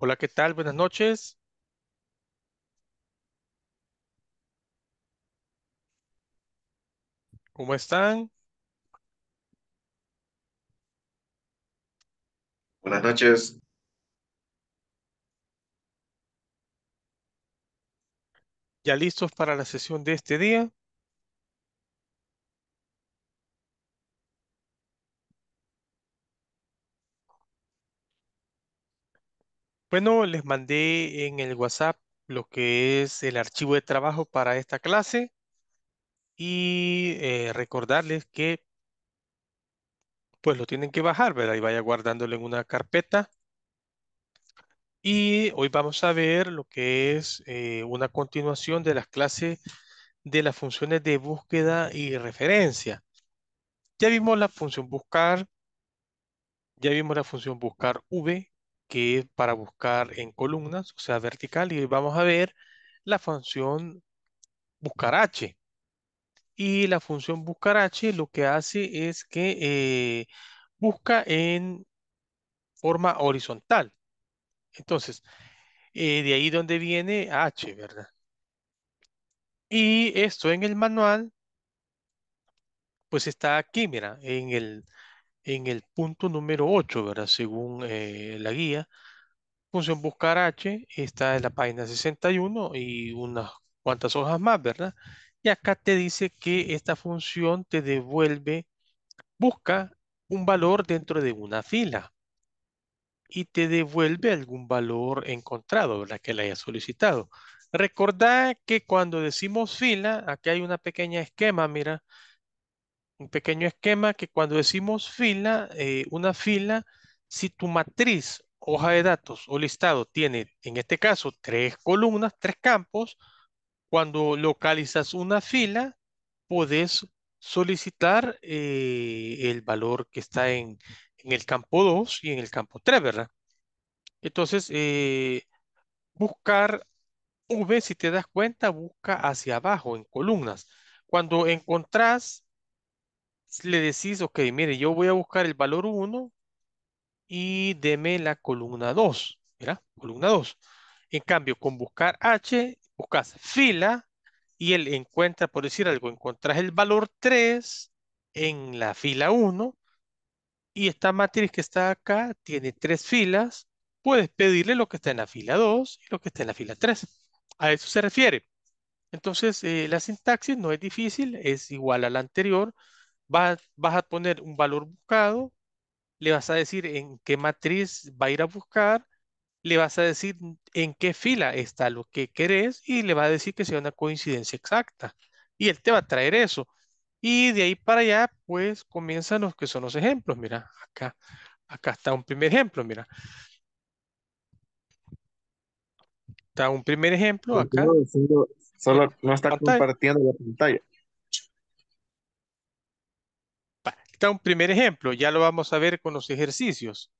Hola, ¿qué tal? Buenas noches. ¿Cómo están? Buenas noches. ¿Ya listos para la sesión de este día? Bueno, les mandé en el WhatsApp lo que es el archivo de trabajo para esta clase y eh, recordarles que pues lo tienen que bajar, ¿verdad? Y vaya guardándolo en una carpeta. Y hoy vamos a ver lo que es eh, una continuación de las clases de las funciones de búsqueda y referencia. Ya vimos la función buscar, ya vimos la función buscar v, que para buscar en columnas, o sea, vertical, y vamos a ver la función buscar h. Y la función buscar h lo que hace es que eh, busca en forma horizontal. Entonces, eh, de ahí donde viene h, ¿verdad? Y esto en el manual, pues está aquí, mira, en el en el punto número 8, ¿verdad? Según eh, la guía, función buscar H está en la página 61 y unas cuantas hojas más, ¿verdad? Y acá te dice que esta función te devuelve, busca un valor dentro de una fila y te devuelve algún valor encontrado, ¿verdad? Que le hayas solicitado. Recordad que cuando decimos fila, aquí hay una pequeña esquema, mira, un pequeño esquema que cuando decimos fila, eh, una fila, si tu matriz, hoja de datos o listado tiene, en este caso, tres columnas, tres campos, cuando localizas una fila, puedes solicitar eh, el valor que está en, en, el campo 2 y en el campo 3, ¿verdad? Entonces, eh, buscar V, si te das cuenta, busca hacia abajo en columnas. Cuando encontrás le decís, ok, mire, yo voy a buscar el valor 1 y deme la columna 2, ¿verdad? Columna 2. En cambio, con buscar H, buscas fila y él encuentra, por decir algo, encontrás el valor 3 en la fila 1 y esta matriz que está acá tiene tres filas. Puedes pedirle lo que está en la fila 2 y lo que está en la fila 3. A eso se refiere. Entonces, eh, la sintaxis no es difícil, es igual a la anterior vas, a poner un valor buscado, le vas a decir en qué matriz va a ir a buscar, le vas a decir en qué fila está lo que querés y le va a decir que sea una coincidencia exacta. Y él te va a traer eso. Y de ahí para allá, pues comienzan los que son los ejemplos. Mira, acá, acá está un primer ejemplo, mira. Está un primer ejemplo acá. Solo, no está compartiendo la pantalla. está un primer ejemplo, ya lo vamos a ver con los ejercicios.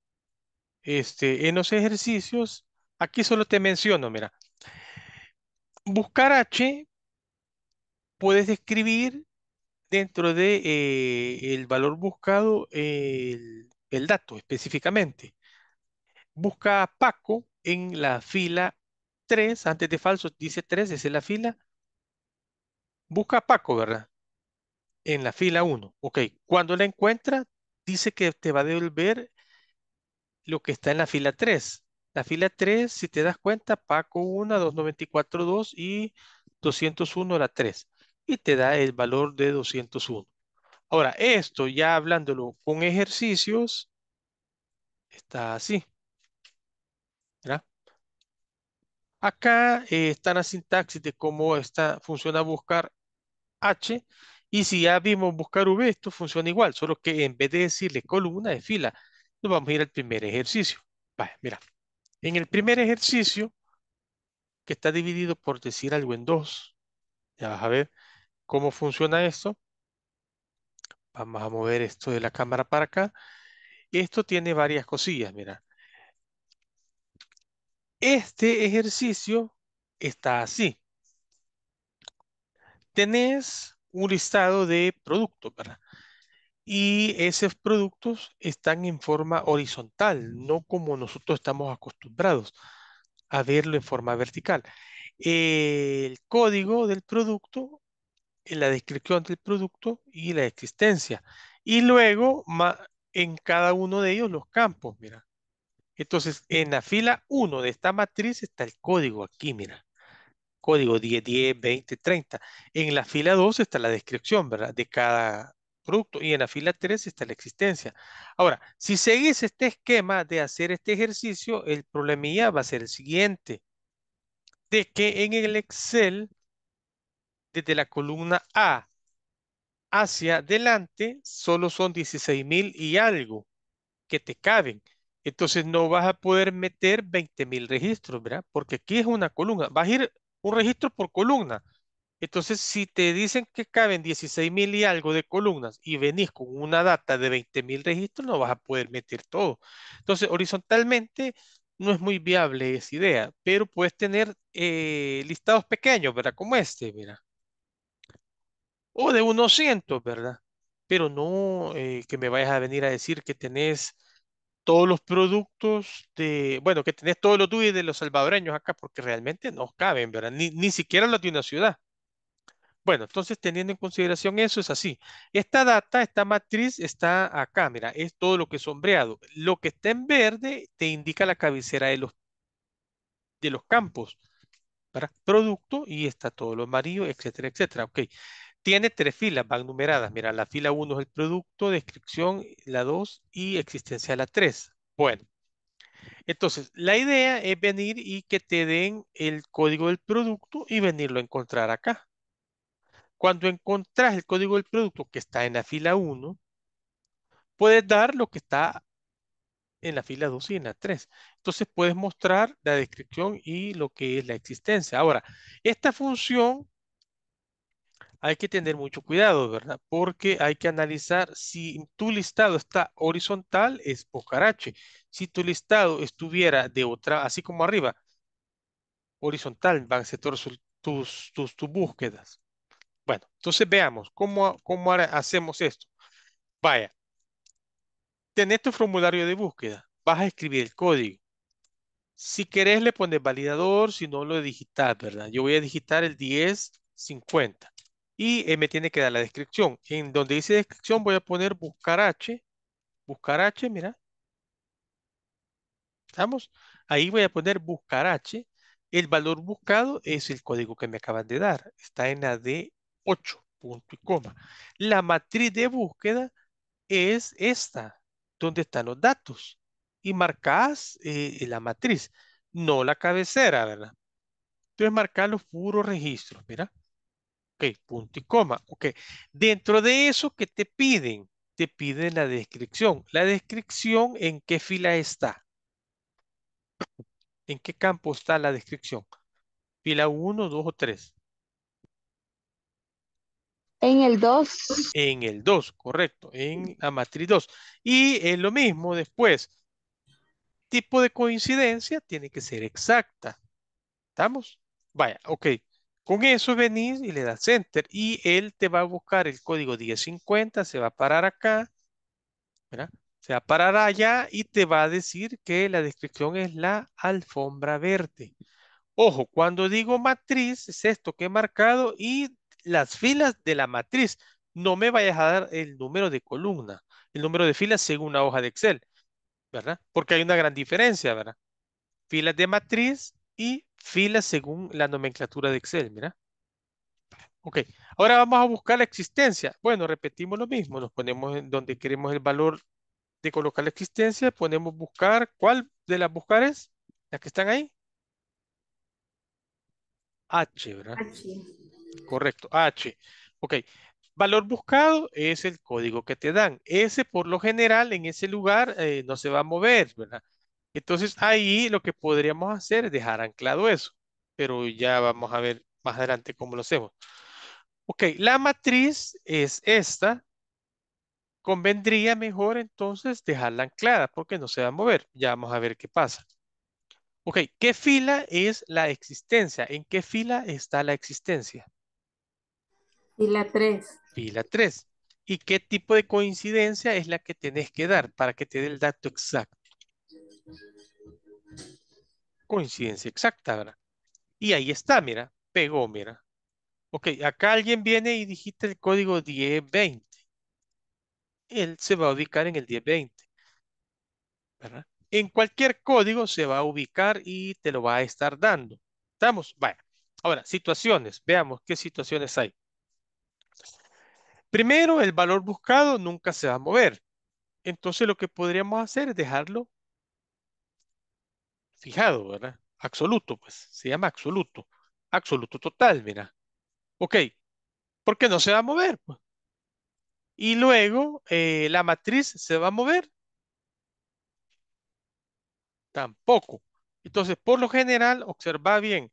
Este, en los ejercicios, aquí solo te menciono, mira. Buscar H puedes escribir dentro de eh, el valor buscado el, el, dato específicamente. Busca Paco en la fila 3, antes de falso dice 3, esa es la fila. Busca Paco, ¿verdad? en la fila 1. Ok, cuando la encuentra, dice que te va a devolver lo que está en la fila 3. La fila 3, si te das cuenta, Paco 1, 294, 2 y 201, la 3. Y te da el valor de 201. Ahora, esto ya hablándolo con ejercicios, está así. ¿verdad? Acá eh, está la sintaxis de cómo está, funciona buscar H y si ya vimos buscar V, esto funciona igual, solo que en vez de decirle columna de fila, nos vamos a ir al primer ejercicio. mira, en el primer ejercicio, que está dividido por decir algo en dos, ya vas a ver cómo funciona esto. Vamos a mover esto de la cámara para acá. Esto tiene varias cosillas, mira. Este ejercicio está así. Tenés un listado de productos, ¿verdad? Y esos productos están en forma horizontal, no como nosotros estamos acostumbrados a verlo en forma vertical. El código del producto, la descripción del producto y la existencia. Y luego en cada uno de ellos los campos, mira. Entonces, en la fila 1 de esta matriz está el código aquí, mira código 10, 10, 20, 30. En la fila 2 está la descripción, ¿verdad? De cada producto y en la fila 3 está la existencia. Ahora, si seguís este esquema de hacer este ejercicio, el ya va a ser el siguiente. De que en el Excel, desde la columna A hacia adelante, solo son 16.000 mil y algo que te caben. Entonces no vas a poder meter 20.000 mil registros, ¿verdad? Porque aquí es una columna. Vas a ir un registro por columna. Entonces, si te dicen que caben 16.000 y algo de columnas y venís con una data de 20.000 registros, no vas a poder meter todo. Entonces, horizontalmente no es muy viable esa idea, pero puedes tener eh, listados pequeños, ¿verdad? Como este, mira. O de unos cientos, ¿verdad? Pero no eh, que me vayas a venir a decir que tenés todos los productos de, bueno, que tenés todos los tuyo de los salvadoreños acá, porque realmente no caben, ¿verdad? Ni, siquiera los de una ciudad. Bueno, entonces teniendo en consideración eso, es así. Esta data, esta matriz está a cámara es todo lo que es sombreado. Lo que está en verde te indica la cabecera de los, de los campos, para producto, y está todo lo amarillo, etcétera, etcétera. Ok, tiene tres filas, van numeradas. Mira, la fila 1 es el producto, descripción la 2 y existencia la 3. Bueno, entonces la idea es venir y que te den el código del producto y venirlo a encontrar acá. Cuando encontrás el código del producto que está en la fila 1, puedes dar lo que está en la fila 2 y en la 3. Entonces puedes mostrar la descripción y lo que es la existencia. Ahora, esta función hay que tener mucho cuidado, ¿verdad? Porque hay que analizar si tu listado está horizontal, es pocarache Si tu listado estuviera de otra, así como arriba, horizontal van a ser tus, tus, búsquedas. Bueno, entonces veamos cómo, cómo hacemos esto. Vaya, tenés tu formulario de búsqueda, vas a escribir el código. Si querés le pones validador, si no lo digitas, ¿verdad? Yo voy a digitar el 1050 y eh, me tiene que dar la descripción. En donde dice descripción voy a poner buscar H, buscar H, mira. ¿Estamos? Ahí voy a poner buscar H. El valor buscado es el código que me acaban de dar. Está en la D8, punto y coma. La matriz de búsqueda es esta, donde están los datos. Y marcas eh, la matriz, no la cabecera, ¿verdad? Entonces marcar los puros registros, mira. Ok, punto y coma. Ok, dentro de eso que te piden, te piden la descripción. La descripción en qué fila está. ¿En qué campo está la descripción? ¿Fila 1, 2 o 3? En el 2. En el 2, correcto. En la matriz 2. Y es lo mismo después. Tipo de coincidencia tiene que ser exacta. ¿Estamos? Vaya, ok. Con eso venís y le das enter y él te va a buscar el código 1050, se va a parar acá, se va a parar allá y te va a decir que la descripción es la alfombra verde. Ojo, cuando digo matriz, es esto que he marcado y las filas de la matriz. No me vayas a dar el número de columna, el número de filas según la hoja de Excel, ¿verdad? Porque hay una gran diferencia, ¿verdad? Filas de matriz y Fila según la nomenclatura de Excel, mira. Ok, ahora vamos a buscar la existencia. Bueno, repetimos lo mismo, nos ponemos en donde queremos el valor de colocar la existencia, ponemos buscar, ¿cuál de las buscar es? ¿Las que están ahí? H, ¿verdad? H. Correcto, H. Ok, valor buscado es el código que te dan. Ese, por lo general, en ese lugar eh, no se va a mover, ¿verdad? Entonces ahí lo que podríamos hacer es dejar anclado eso, pero ya vamos a ver más adelante cómo lo hacemos. Ok, la matriz es esta. Convendría mejor entonces dejarla anclada porque no se va a mover. Ya vamos a ver qué pasa. Ok, ¿qué fila es la existencia? ¿En qué fila está la existencia? Fila 3. Fila 3. ¿Y qué tipo de coincidencia es la que tenés que dar para que te dé el dato exacto? coincidencia exacta, ¿verdad? Y ahí está, mira, pegó, mira. Ok, acá alguien viene y dijiste el código 1020. Él se va a ubicar en el 1020. ¿verdad? En cualquier código se va a ubicar y te lo va a estar dando. ¿Estamos? Bueno, Ahora, situaciones. Veamos qué situaciones hay. Primero, el valor buscado nunca se va a mover. Entonces, lo que podríamos hacer es dejarlo fijado, ¿verdad? Absoluto, pues, se llama absoluto. Absoluto total, mira. Ok, ¿por qué no se va a mover? Y luego eh, la matriz se va a mover. Tampoco. Entonces, por lo general, observa bien,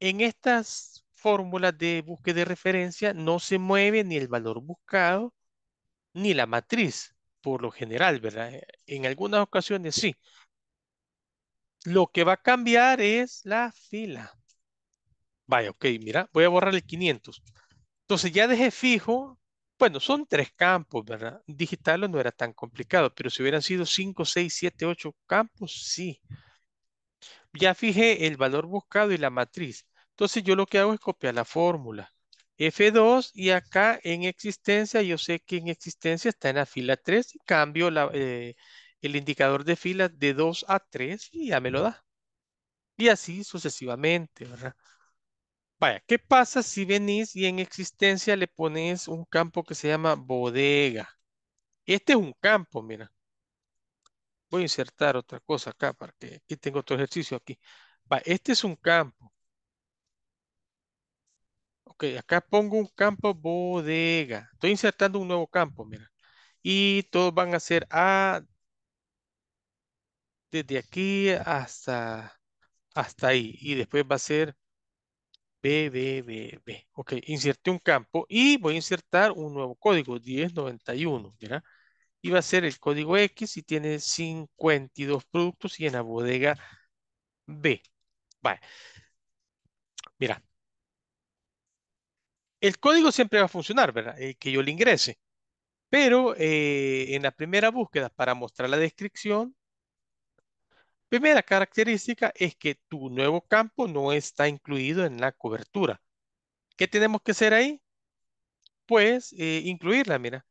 en estas fórmulas de búsqueda de referencia no se mueve ni el valor buscado ni la matriz, por lo general, ¿verdad? En algunas ocasiones sí, lo que va a cambiar es la fila. Vaya, ok, mira, voy a borrar el 500. Entonces ya dejé fijo, bueno, son tres campos, ¿verdad? Digital no era tan complicado, pero si hubieran sido 5, 6, 7, 8 campos, sí. Ya fijé el valor buscado y la matriz. Entonces yo lo que hago es copiar la fórmula. F2 y acá en existencia, yo sé que en existencia está en la fila 3 y cambio la, eh, el indicador de fila de 2 a 3 y ya me lo da. Y así sucesivamente, ¿verdad? Vaya, ¿qué pasa si venís y en existencia le pones un campo que se llama bodega? Este es un campo, mira. Voy a insertar otra cosa acá para que aquí tengo otro ejercicio aquí. Va, este es un campo. Ok, acá pongo un campo bodega. Estoy insertando un nuevo campo, mira. Y todos van a ser A, desde aquí hasta, hasta ahí. Y después va a ser B, B, B, B. Ok, inserté un campo y voy a insertar un nuevo código, 1091, ¿verdad? Y va a ser el código X y tiene 52 productos y en la bodega B. Vale. Mira. El código siempre va a funcionar, ¿verdad? El eh, que yo le ingrese. Pero eh, en la primera búsqueda, para mostrar la descripción, Primera característica es que tu nuevo campo no está incluido en la cobertura. ¿Qué tenemos que hacer ahí? Pues eh, incluirla, mira.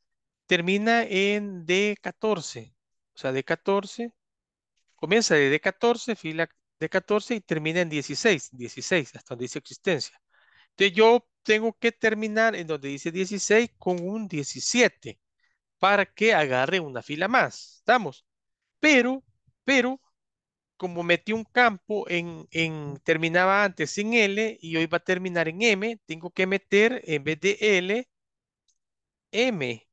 Termina en D14. O sea, D14. Comienza de D14, fila D14 y termina en 16. 16, hasta donde dice existencia. Entonces yo tengo que terminar en donde dice 16 con un 17 para que agarre una fila más. ¿Estamos? Pero, pero, como metí un campo en, terminaba antes en L y hoy va a terminar en M, tengo que meter en vez de L, M.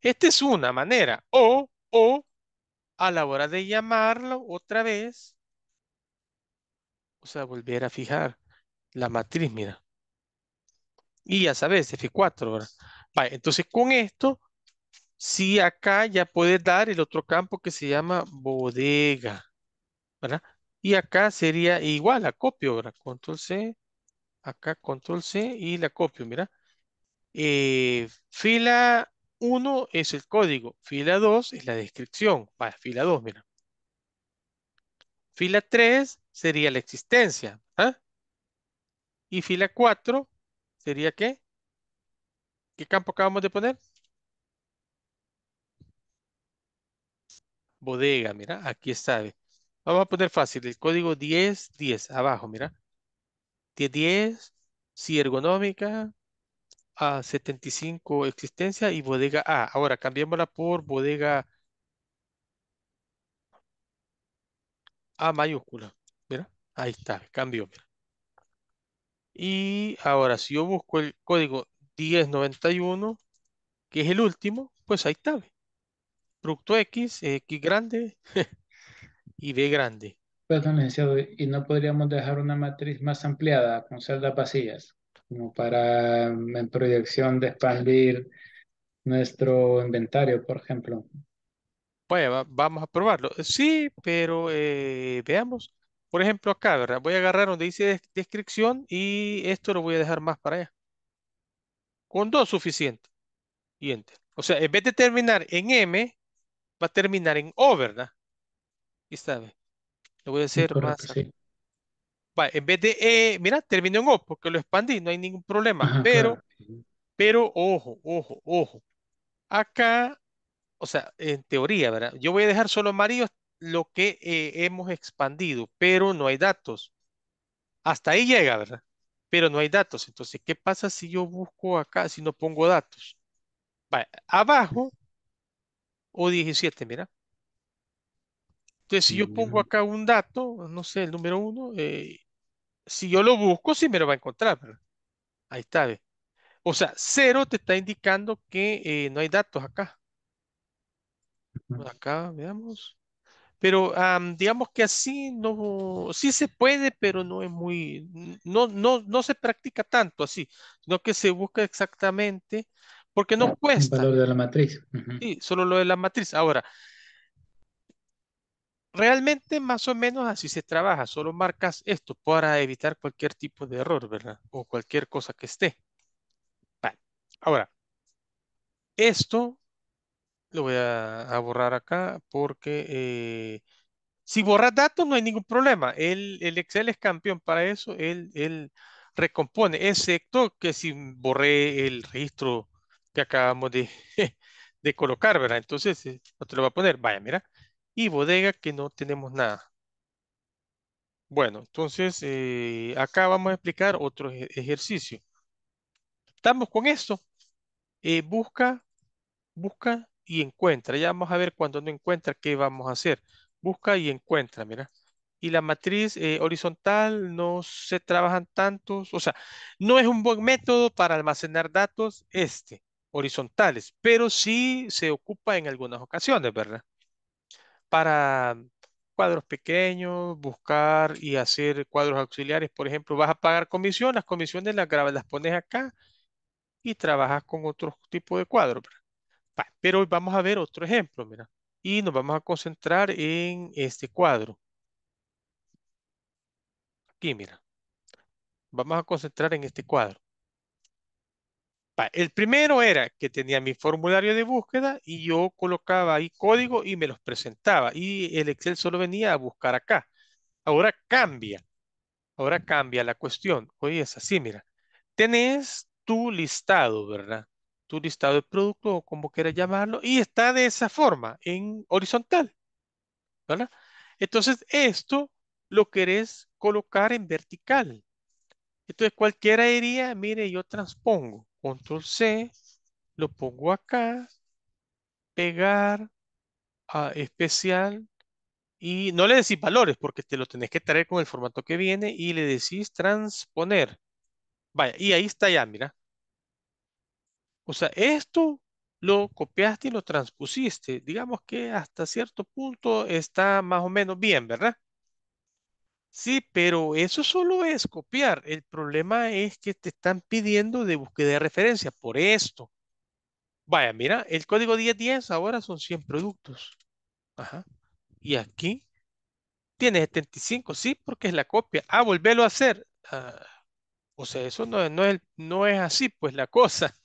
Esta es una manera. O, o, a la hora de llamarlo otra vez, o sea, volver a fijar la matriz, mira. Y ya sabes, F4, entonces con esto, si acá ya puedes dar el otro campo que se llama bodega. ¿verdad? Y acá sería igual, la copio, ¿verdad? Control C, acá control C y la copio, mira. Eh, fila 1 es el código, fila 2 es la descripción, para fila 2, mira. Fila 3 sería la existencia, ¿ah? Y fila 4 sería qué? ¿Qué campo acabamos de poner? Bodega, mira, aquí está. Vamos a poner fácil, el código 1010, abajo, mira. 10, 10, sí ergonómica, a 75 existencia y bodega A. Ahora, cambiémosla por bodega A mayúscula. Mira, ahí está, cambio, Y ahora, si yo busco el código 1091, que es el último, pues ahí está. Producto X, X grande, y B grande. Perdón, pues, licenciado, ¿y no podríamos dejar una matriz más ampliada con celdas vacías? Como para en proyección de expandir nuestro inventario, por ejemplo. bueno, vamos a probarlo. Sí, pero eh, veamos. Por ejemplo, acá, ¿verdad? Voy a agarrar donde dice descripción y esto lo voy a dejar más para allá. Con dos suficiente. Y O sea, en vez de terminar en M, va a terminar en O, ¿verdad? esta Lo voy a hacer más. en vez de eh, mira, terminó en O porque lo expandí, no hay ningún problema. pero, pero, ojo, ojo, ojo. Acá, o sea, en teoría, ¿verdad? Yo voy a dejar solo amarillo lo que eh, hemos expandido, pero no hay datos. Hasta ahí llega, ¿verdad? Pero no hay datos. Entonces, ¿qué pasa si yo busco acá, si no pongo datos? Vale, abajo, o17, mira. Entonces, si yo pongo acá un dato, no sé, el número uno, eh, si yo lo busco, sí me lo va a encontrar. ¿verdad? Ahí está. O sea, cero te está indicando que eh, no hay datos acá. Acá, veamos. Pero digamos que así no, sí se puede, pero no es muy, no, no, no se practica tanto así, sino que se busca exactamente, porque no cuesta. El valor de la matriz. Sí, solo lo de la matriz. Ahora, realmente más o menos así se trabaja, solo marcas esto para evitar cualquier tipo de error, ¿verdad? O cualquier cosa que esté. Vale. Ahora, esto lo voy a, borrar acá porque eh, si borras datos no hay ningún problema. El, Excel es campeón para eso, él, recompone, excepto que si borré el registro que acabamos de, de colocar, ¿verdad? Entonces, eh, no te lo va a poner. Vaya, mira y bodega que no tenemos nada. Bueno, entonces eh, acá vamos a explicar otro e-, ejercicio. Estamos con esto. Eh, busca, busca y encuentra. Ya vamos a ver cuando no encuentra qué vamos a hacer. Busca y encuentra, mira. Y la matriz eh, horizontal no se trabajan tantos, o sea, no es un buen método para almacenar datos este, horizontales, pero sí se ocupa en algunas ocasiones, ¿verdad? para cuadros pequeños, buscar y hacer cuadros auxiliares. Por ejemplo, vas a pagar comisión, las comisiones las grabas, las pones acá y trabajas con otro tipo de cuadro. Pero hoy vamos a ver otro ejemplo, mira. Y nos vamos a concentrar en este cuadro. Aquí, mira. Vamos a concentrar en este cuadro. El primero era que tenía mi formulario de búsqueda y yo colocaba ahí código y me los presentaba y el Excel solo venía a buscar acá. Ahora cambia, ahora cambia la cuestión. Oye, es así, mira, tenés tu listado, ¿verdad? Tu listado de productos o como quieras llamarlo y está de esa forma, en horizontal, ¿verdad? Entonces esto lo querés colocar en vertical. Entonces cualquiera diría, mire, yo transpongo control C, lo pongo acá, pegar, a ah, especial, y no le decís valores porque te lo tenés que traer con el formato que viene y le decís transponer. Vaya, y ahí está ya, mira. O sea, esto lo copiaste y lo transpusiste. Digamos que hasta cierto punto está más o menos bien, ¿verdad? Sí, pero eso solo es copiar. El problema es que te están pidiendo de búsqueda de referencia por esto. Vaya, mira, el código 1010 ahora son 100 productos. Ajá. Y aquí tiene 75, sí, porque es la copia. Ah, volverlo a hacer. Ah, o sea, eso no, no, es, no es así, pues la cosa.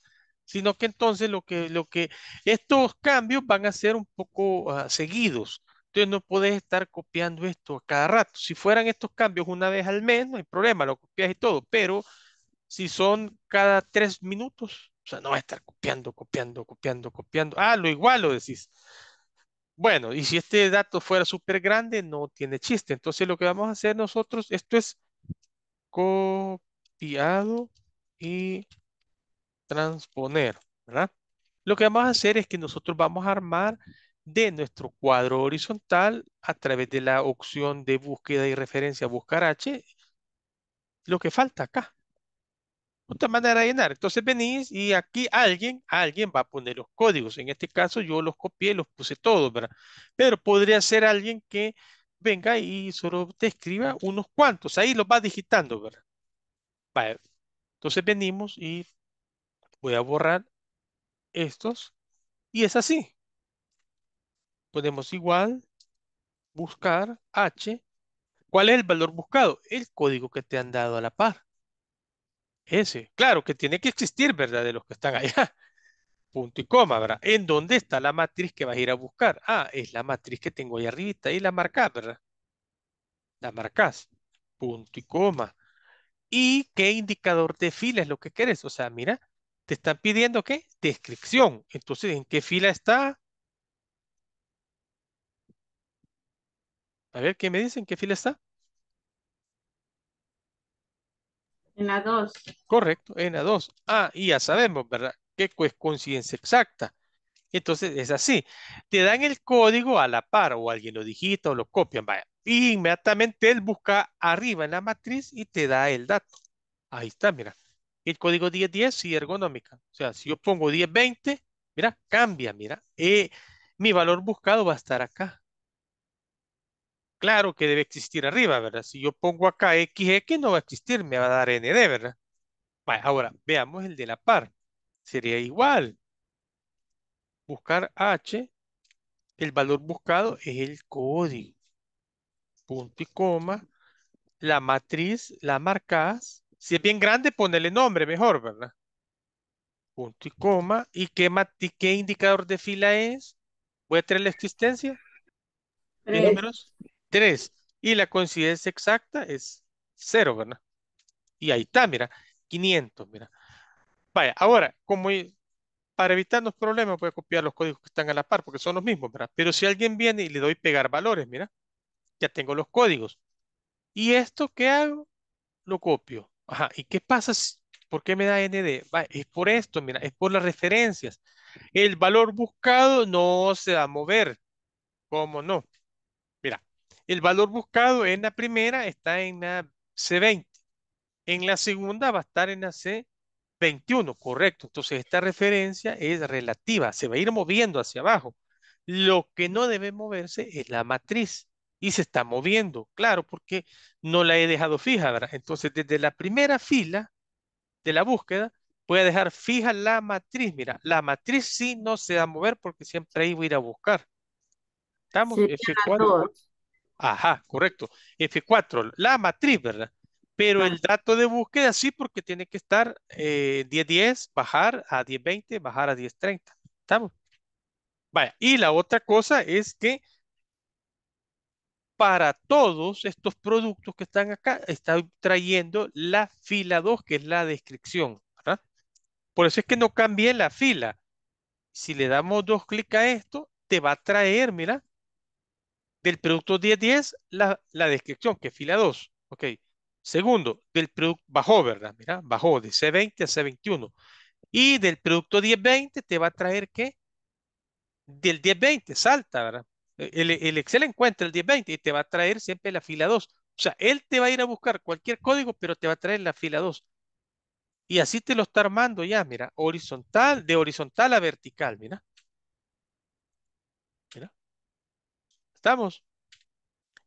Sino que entonces lo que, lo que estos cambios van a ser un poco ah, seguidos. Entonces no podés estar copiando esto a cada rato. Si fueran estos cambios una vez al mes, no hay problema, lo copias y todo, pero si son cada tres minutos, o sea, no va a estar copiando, copiando, copiando, copiando. Ah, lo igual lo decís. Bueno, y si este dato fuera súper grande, no tiene chiste. Entonces lo que vamos a hacer nosotros, esto es copiado y transponer, ¿verdad? Lo que vamos a hacer es que nosotros vamos a armar de nuestro cuadro horizontal a través de la opción de búsqueda y referencia buscar H, lo que falta acá. Otra manera de llenar. Entonces venís y aquí alguien, alguien va a poner los códigos. En este caso yo los copié, los puse todos, ¿verdad? Pero podría ser alguien que venga y solo te escriba unos cuantos. Ahí los va digitando, ¿verdad? Entonces venimos y voy a borrar estos. Y es así. Podemos igual buscar H. ¿Cuál es el valor buscado? El código que te han dado a la par. Ese. Claro que tiene que existir, ¿verdad? De los que están allá. Punto y coma, ¿verdad? ¿En dónde está la matriz que vas a ir a buscar? Ah, es la matriz que tengo ahí arribita y la marcás, ¿verdad? La marcas. Punto y coma. ¿Y qué indicador de fila es lo que quieres? O sea, mira, te están pidiendo, ¿qué? Descripción. Entonces, ¿en qué fila está? A ver, ¿qué me dicen? ¿Qué fila está? En la 2. Correcto, en la 2. Ah, y ya sabemos, ¿verdad? Qué coincidencia exacta. Entonces es así. Te dan el código a la par o alguien lo digita o lo copian, vaya. Y inmediatamente él busca arriba en la matriz y te da el dato. Ahí está, mira. El código 1010 y ergonómica. O sea, si yo pongo 1020, mira, cambia, mira. Eh, mi valor buscado va a estar acá claro que debe existir arriba, ¿verdad? Si yo pongo acá XX, no va a existir, me va a dar ND, ¿verdad? ahora, veamos el de la par. Sería igual. Buscar H, el valor buscado es el código. Punto y coma. La matriz la marcas. Si es bien grande, ponele nombre mejor, ¿verdad? Punto y coma. ¿Y qué, indicador de fila es? ¿Voy a traer la existencia? ¿Qué números? Y la coincidencia exacta es 0, ¿verdad? Y ahí está, mira, 500, mira. Vaya, ahora, como para evitar los problemas voy a copiar los códigos que están a la par porque son los mismos, ¿verdad? Pero si alguien viene y le doy pegar valores, mira, ya tengo los códigos. ¿Y esto qué hago? Lo copio. Ajá, ¿y qué pasa? ¿Por qué me da ND? es por esto, mira, es por las referencias. El valor buscado no se va a mover. ¿Cómo no? El valor buscado en la primera está en la C20. En la segunda va a estar en la C21, correcto. Entonces esta referencia es relativa, se va a ir moviendo hacia abajo. Lo que no debe moverse es la matriz y se está moviendo, claro, porque no la he dejado fija, Entonces desde la primera fila de la búsqueda voy a dejar fija la matriz. Mira, la matriz sí no se va a mover porque siempre ahí voy a ir a buscar. ¿Estamos? Ajá, correcto. F4, la matriz, ¿verdad? Pero el dato de búsqueda sí, porque tiene que estar 1010, eh, bajar a 1020, bajar a 1030. ¿Estamos? Vaya, y la otra cosa es que para todos estos productos que están acá, está trayendo la fila 2, que es la descripción. ¿verdad? Por eso es que no cambié la fila. Si le damos dos clics a esto, te va a traer, mira, del producto 1010, la, la, descripción, que es fila 2. Ok. Segundo, del producto bajó, ¿verdad? Mira, bajó de C20 a C21. Y del producto 1020 te va a traer ¿qué? del 1020, salta, ¿verdad? E-, el, el, Excel encuentra el 1020 y te va a traer siempre la fila 2. O sea, él te va a ir a buscar cualquier código, pero te va a traer la fila 2. Y así te lo está armando ya, mira, horizontal, de horizontal a vertical, mira. ¿Estamos?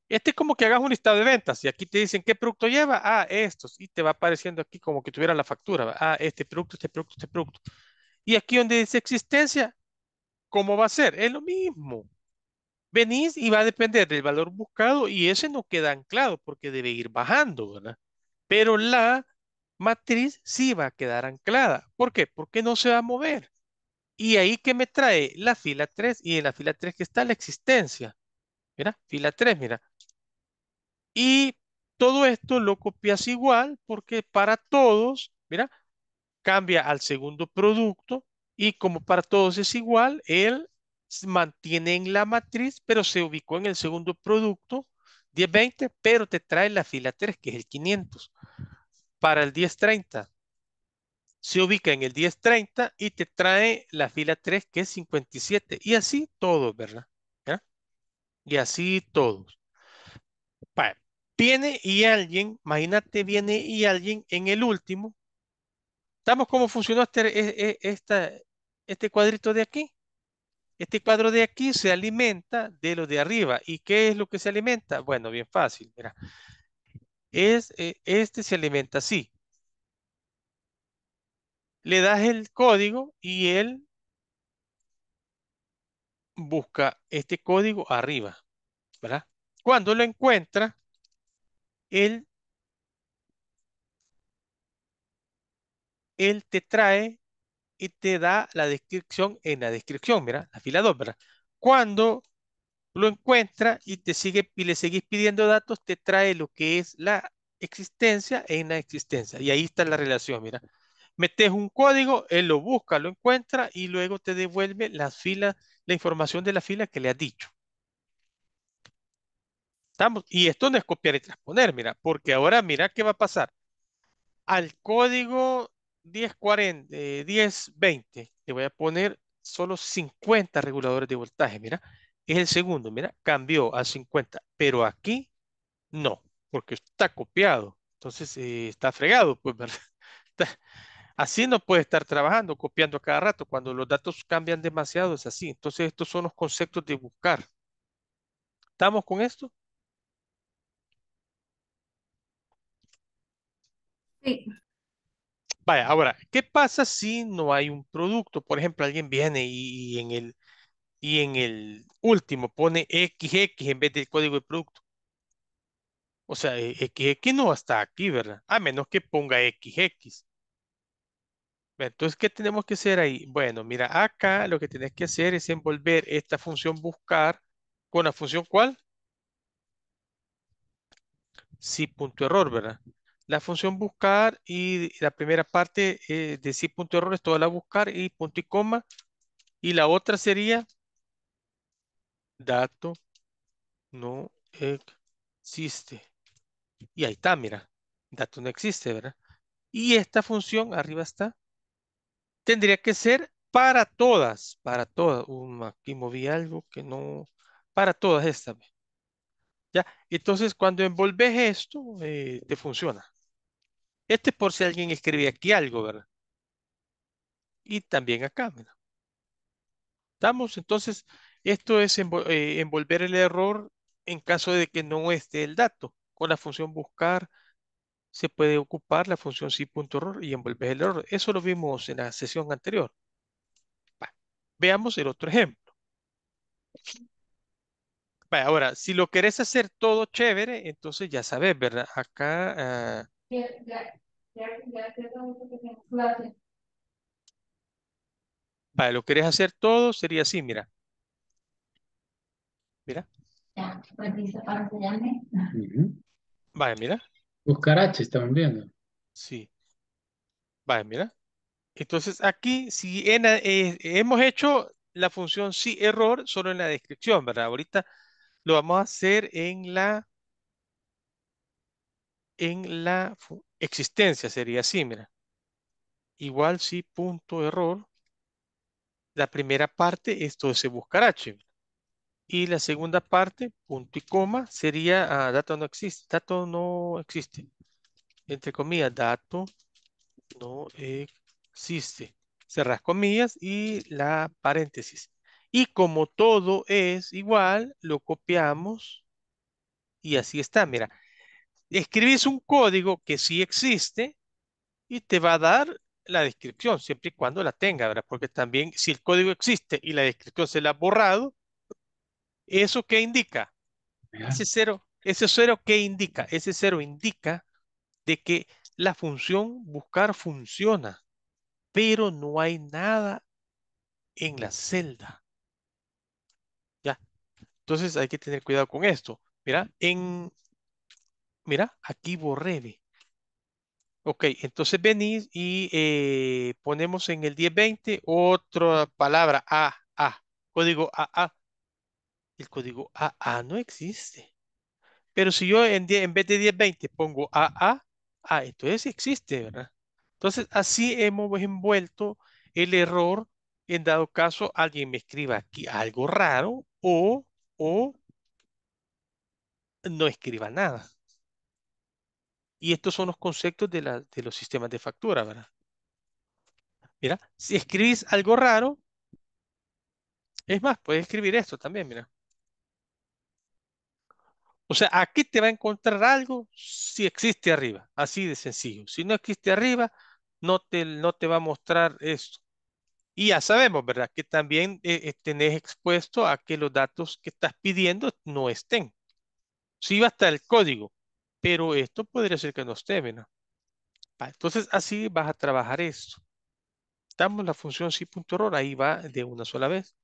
Este es como que hagas un listado de ventas y aquí te dicen qué producto lleva. Ah, estos. Y te va apareciendo aquí como que tuviera la factura. Ah, este producto, este producto, este producto. Y aquí donde dice existencia, ¿cómo va a ser? Es lo mismo. Venís y va a depender del valor buscado y ese no queda anclado porque debe ir bajando, ¿verdad? Pero la matriz sí va a quedar anclada. ¿Por qué? Porque no se va a mover. Y ahí que me trae la fila 3 y en la fila 3 que está la existencia. Mira, fila 3, mira. Y todo esto lo copias igual porque para todos, mira, cambia al segundo producto y como para todos es igual, él mantiene en la matriz, pero se ubicó en el segundo producto, 1020, pero te trae la fila 3, que es el 500. Para el 10, 30, se ubica en el 1030 y te trae la fila 3, que es 57. Y así todo, ¿verdad? Y así todos. Viene y alguien, imagínate, viene y alguien en el último. ¿Estamos cómo funcionó este, e, e, este, cuadrito de aquí? Este cuadro de aquí se alimenta de lo de arriba. ¿Y qué es lo que se alimenta? Bueno, bien fácil, Es, eh, este se alimenta así. Le das el código y él busca este código arriba, ¿verdad? Cuando lo encuentra, él, él te trae y te da la descripción en la descripción, mira, la fila 2, ¿verdad? Cuando lo encuentra y te sigue y le seguís pidiendo datos, te trae lo que es la existencia en la existencia. Y ahí está la relación, mira metes un código, él lo busca, lo encuentra y luego te devuelve las filas, la información de la fila que le has dicho. ¿Estamos? Y esto no es copiar y transponer, mira, porque ahora mira qué va a pasar. Al código 1040, 1020, le voy a poner solo 50 reguladores de voltaje, mira. Es el segundo, mira, cambió a 50, pero aquí no, porque está copiado. Entonces eh, está fregado, pues, ¿verdad? Así no puede estar trabajando, copiando a cada rato. Cuando los datos cambian demasiado es así. Entonces estos son los conceptos de buscar. ¿Estamos con esto? Sí. Vaya, ahora, ¿qué pasa si no hay un producto? Por ejemplo, alguien viene y, en el y en el último pone XX en vez del código de producto. O sea, XX e, no está aquí, ¿verdad? A menos que ponga XX. Entonces, ¿qué tenemos que hacer ahí? Bueno, mira, acá lo que tenés que hacer es envolver esta función buscar con la función ¿cuál? Sí, punto error, ¿verdad? La función buscar y la primera parte eh, de sí punto error es toda la buscar y punto y coma. Y la otra sería dato no existe. Y ahí está, mira, dato no existe, ¿verdad? Y esta función, arriba está, tendría que ser para todas, para todas. Um, aquí moví algo que no, para todas esta vez. ¿Ya? Entonces, cuando envolves esto, eh, te funciona. Este es por si alguien escribe aquí algo, ¿verdad? Y también acá, ¿verdad? ¿Estamos? Entonces, esto es eh, envolver el error en caso de que no esté el dato, con la función buscar, se puede ocupar la función si.error y envolver el error. Eso lo vimos en la sesión anterior. Veamos el otro ejemplo. ahora, si lo querés hacer todo chévere, entonces ya sabes, ¿verdad? Acá... Ah, vale, lo querés hacer todo, sería así, mira. Mira. Ya, pues, Vale, mira. Buscar H, estamos viendo. Sí. Vale, mira. Entonces aquí, si eh, hemos hecho la función si error solo en la descripción, ¿verdad? Ahorita lo vamos a hacer en la en la existencia, sería así, mira. Igual si punto error. La primera parte, esto se H, ¿verdad? Y la segunda parte, punto y coma, sería ah, dato no existe, dato no existe. Entre comillas, dato no existe. Cerras comillas y la paréntesis. Y como todo es igual, lo copiamos y así está. Mira, escribís un código que sí existe y te va a dar la descripción, siempre y cuando la tenga, ¿verdad? Porque también si el código existe y la descripción se la ha borrado, ¿Eso qué indica? Ese cero, ese cero qué indica? Ese cero indica de que la función buscar funciona, pero no hay nada en la celda. ¿Ya? Entonces hay que tener cuidado con esto. Mira, en... Mira, aquí borré. Ok, entonces venís y eh, ponemos en el 1020 otra palabra, A, A, código A el código AA no existe. Pero si yo en, vez de 1020 pongo AA, ah, entonces existe, ¿verdad? Entonces, así hemos envuelto el error en dado caso alguien me escriba aquí algo raro o, no escriba nada. Y estos son los conceptos de, de los sistemas de factura, ¿verdad? Mira, si escribís algo raro, es más, puedes escribir esto también, mira. O sea, aquí te va a encontrar algo si existe arriba, así de sencillo. Si no existe arriba, no te, no te va a mostrar esto. Y ya sabemos, ¿verdad? Que también eh, eh, tenés expuesto a que los datos que estás pidiendo no estén. Sí va a estar el código, pero esto podría ser que no esté, ¿verdad? Entonces, así vas a trabajar esto. Damos la función sí.error. ahí va de una sola vez.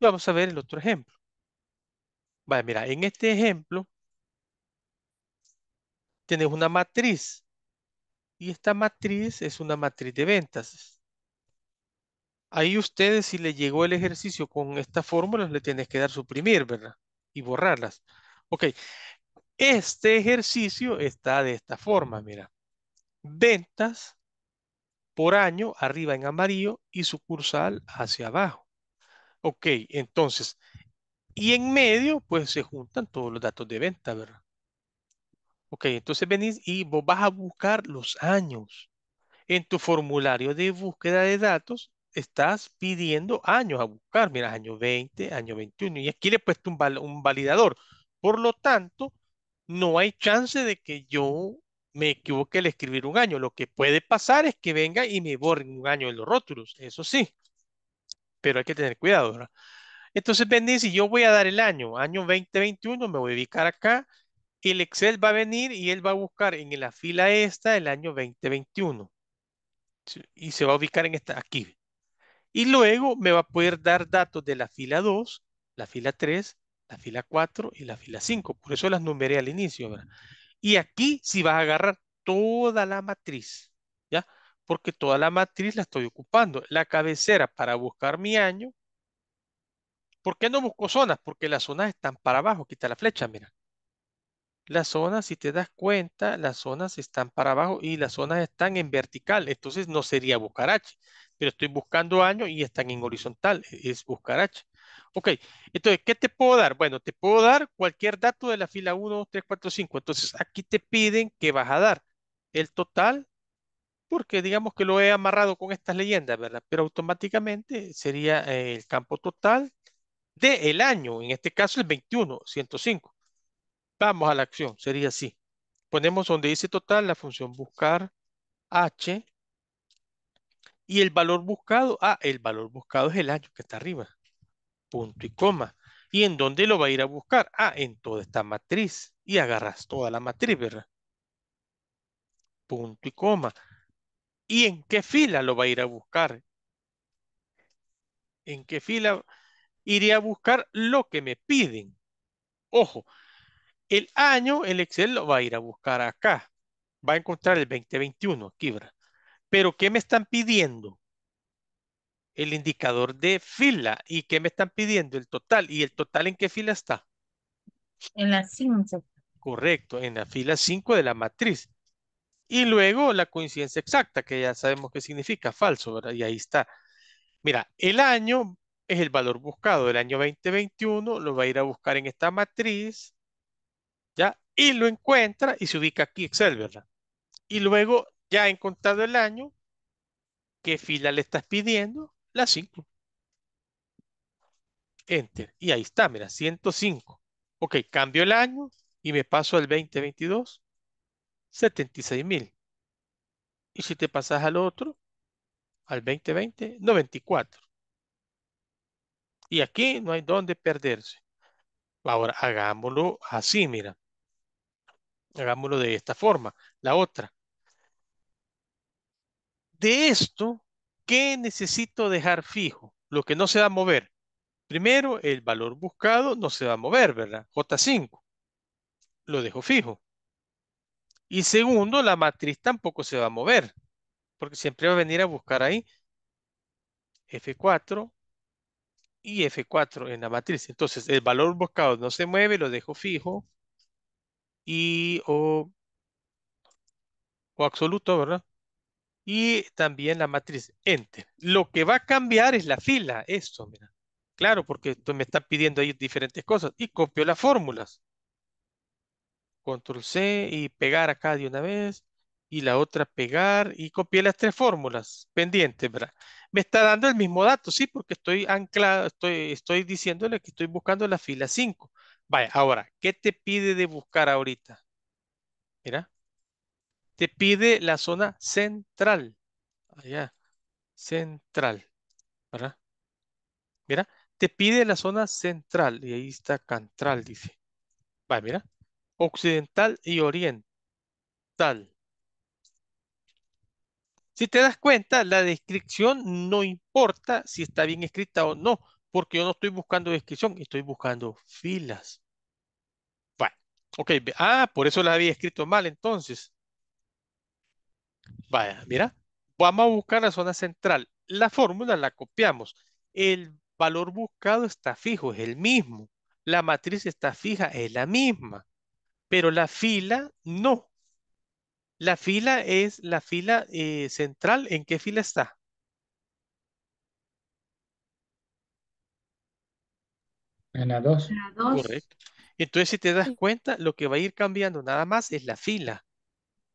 Vamos a ver el otro ejemplo. Vale, mira, en este ejemplo, Tienes una matriz. Y esta matriz es una matriz de ventas. Ahí ustedes, si le llegó el ejercicio con estas fórmulas, le tienes que dar suprimir, ¿verdad? Y borrarlas. Ok. Este ejercicio está de esta forma, mira. Ventas por año, arriba en amarillo, y sucursal hacia abajo. Ok, entonces, y en medio, pues se juntan todos los datos de venta, ¿verdad? Ok, entonces venís y vos vas a buscar los años. En tu formulario de búsqueda de datos estás pidiendo años a buscar. Mira, año 20, año 21. Y aquí le he puesto un, validador. Por lo tanto, no hay chance de que yo me equivoque al escribir un año. Lo que puede pasar es que venga y me borren un año en los rótulos. Eso sí. Pero hay que tener cuidado, ¿verdad? Entonces, venís y yo voy a dar el año, año 2021, me voy a ubicar acá el Excel va a venir y él va a buscar en la fila esta el año 2021. Y se va a ubicar en esta, aquí. Y luego me va a poder dar datos de la fila 2, la fila 3, la fila 4 y la fila 5. Por eso las numeré al inicio. ¿verdad? Y aquí sí vas a agarrar toda la matriz. ¿Ya? Porque toda la matriz la estoy ocupando. La cabecera para buscar mi año. ¿Por qué no busco zonas? Porque las zonas están para abajo. Quita la flecha, mira las zonas, si te das cuenta, las zonas están para abajo y las zonas están en vertical. Entonces no sería buscar pero estoy buscando año y están en horizontal. E-, es buscar H. Ok, entonces, ¿qué te puedo dar? Bueno, te puedo dar cualquier dato de la fila 1, 2, 3, 4, 5. Entonces, aquí te piden que vas a dar el total, porque digamos que lo he amarrado con estas leyendas, ¿verdad? Pero automáticamente sería eh, el campo total del año, en este caso el 21, 105. Vamos a la acción, sería así. Ponemos donde dice total la función buscar h y el valor buscado, ah, el valor buscado es el año que está arriba, punto y coma. ¿Y en dónde lo va a ir a buscar? Ah, en toda esta matriz. Y agarras toda la matriz, ¿verdad? Punto y coma. ¿Y en qué fila lo va a ir a buscar? ¿En qué fila iría a buscar lo que me piden? Ojo, el año, el Excel lo va a ir a buscar acá. Va a encontrar el 2021, aquí, ¿verdad? Pero ¿qué me están pidiendo? El indicador de fila. ¿Y qué me están pidiendo? El total. ¿Y el total en qué fila está? En la 5. Correcto, en la fila 5 de la matriz. Y luego la coincidencia exacta, que ya sabemos qué significa, falso, ¿verdad? Y ahí está. Mira, el año es el valor buscado. El año 2021 lo va a ir a buscar en esta matriz y lo encuentra y se ubica aquí Excel, ¿verdad? Y luego, ya encontrado el año, ¿qué fila le estás pidiendo? La 5. Enter. Y ahí está, mira, 105. Ok, cambio el año y me paso al 2022, 76 mil. Y si te pasas al otro, al 2020, 94. Y aquí no hay dónde perderse. Ahora hagámoslo así, mira. Hagámoslo de esta forma. La otra. De esto, ¿qué necesito dejar fijo? Lo que no se va a mover. Primero, el valor buscado no se va a mover, ¿verdad? J5. Lo dejo fijo. Y segundo, la matriz tampoco se va a mover, porque siempre va a venir a buscar ahí F4 y F4 en la matriz. Entonces, el valor buscado no se mueve, lo dejo fijo y o, o absoluto, ¿verdad? Y también la matriz enter. Lo que va a cambiar es la fila, esto, mira. Claro, porque esto me está pidiendo ahí diferentes cosas. Y copio las fórmulas. Control C y pegar acá de una vez. Y la otra pegar y copié las tres fórmulas pendientes, ¿verdad? Me está dando el mismo dato, sí, porque estoy anclado, estoy, estoy diciéndole que estoy buscando la fila 5. Vaya, ahora, ¿qué te pide de buscar ahorita? Mira, te pide la zona central. Allá, central. ¿Verdad? Mira, te pide la zona central. Y ahí está Cantral, dice. Vaya, mira. Occidental y oriental. Si te das cuenta, la descripción no importa si está bien escrita o no, porque yo no estoy buscando descripción, estoy buscando filas. Bueno, Ok, ah, por eso la había escrito mal entonces. Vaya, mira. Vamos a buscar la zona central. La fórmula la copiamos. El valor buscado está fijo, es el mismo. La matriz está fija, es la misma. Pero la fila no. La fila es la fila eh, central. ¿En qué fila está? En la 2. Correcto. Entonces, si te das cuenta, lo que va a ir cambiando nada más es la fila.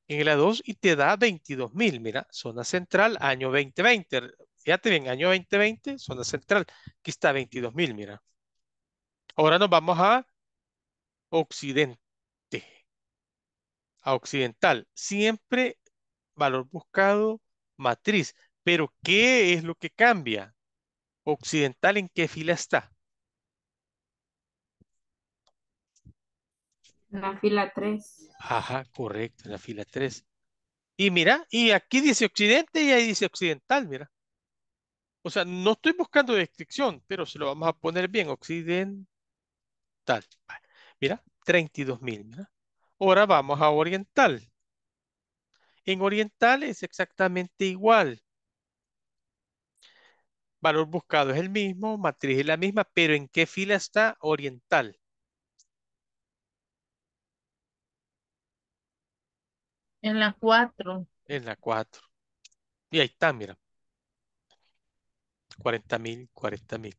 En la 2 y te da 22.000, mil. Mira, zona central, año 2020. Fíjate bien, año 2020, zona central. Aquí está 22.000, mil, mira. Ahora nos vamos a occidente. A occidental. Siempre valor buscado, matriz. Pero, ¿qué es lo que cambia? Occidental, ¿en qué fila está? La fila 3. Ajá, correcto, en la fila 3. Y mira, y aquí dice occidente y ahí dice occidental, mira. O sea, no estoy buscando descripción, pero se lo vamos a poner bien, occidental. Mira, 32.000. mil, mira. Ahora vamos a oriental. En oriental es exactamente igual. Valor buscado es el mismo, matriz es la misma, pero ¿en qué fila está oriental? En la 4. En la 4. Y ahí está, mira. 40 mil, 40 mil.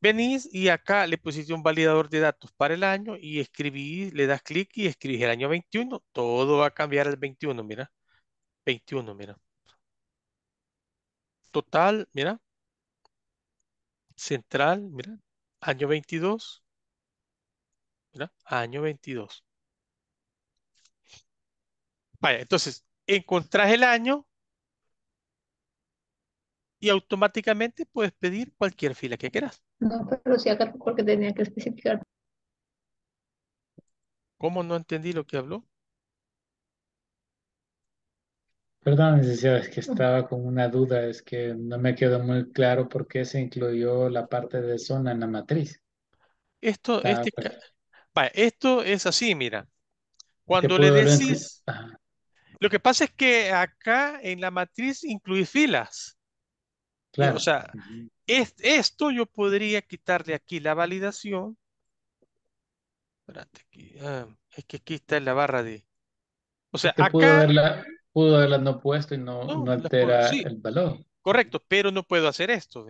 Venís y acá le pusiste un validador de datos para el año y escribís, le das clic y escribís el año 21. Todo va a cambiar al 21, mira. 21, mira. Total, mira. Central, mira. Año 22. Mira, año 22. Vaya, entonces, encontrás el año y automáticamente puedes pedir cualquier fila que quieras. No, pero sí acá porque tenía que especificar. ¿Cómo no entendí lo que habló? Perdón, licenciado, es que estaba con una duda, es que no me quedó muy claro por qué se incluyó la parte de zona en la matriz. Esto, este pues esto es así, mira. Cuando le decís, lo que pasa es que acá en la matriz incluí filas. Claro. O sea, esto yo podría quitarle aquí la validación. Espérate, aquí. Ah, es que aquí está en la barra de. O sea, acá. Pudo haberla, no puesto y no, altera el valor. Correcto, pero no puedo hacer esto.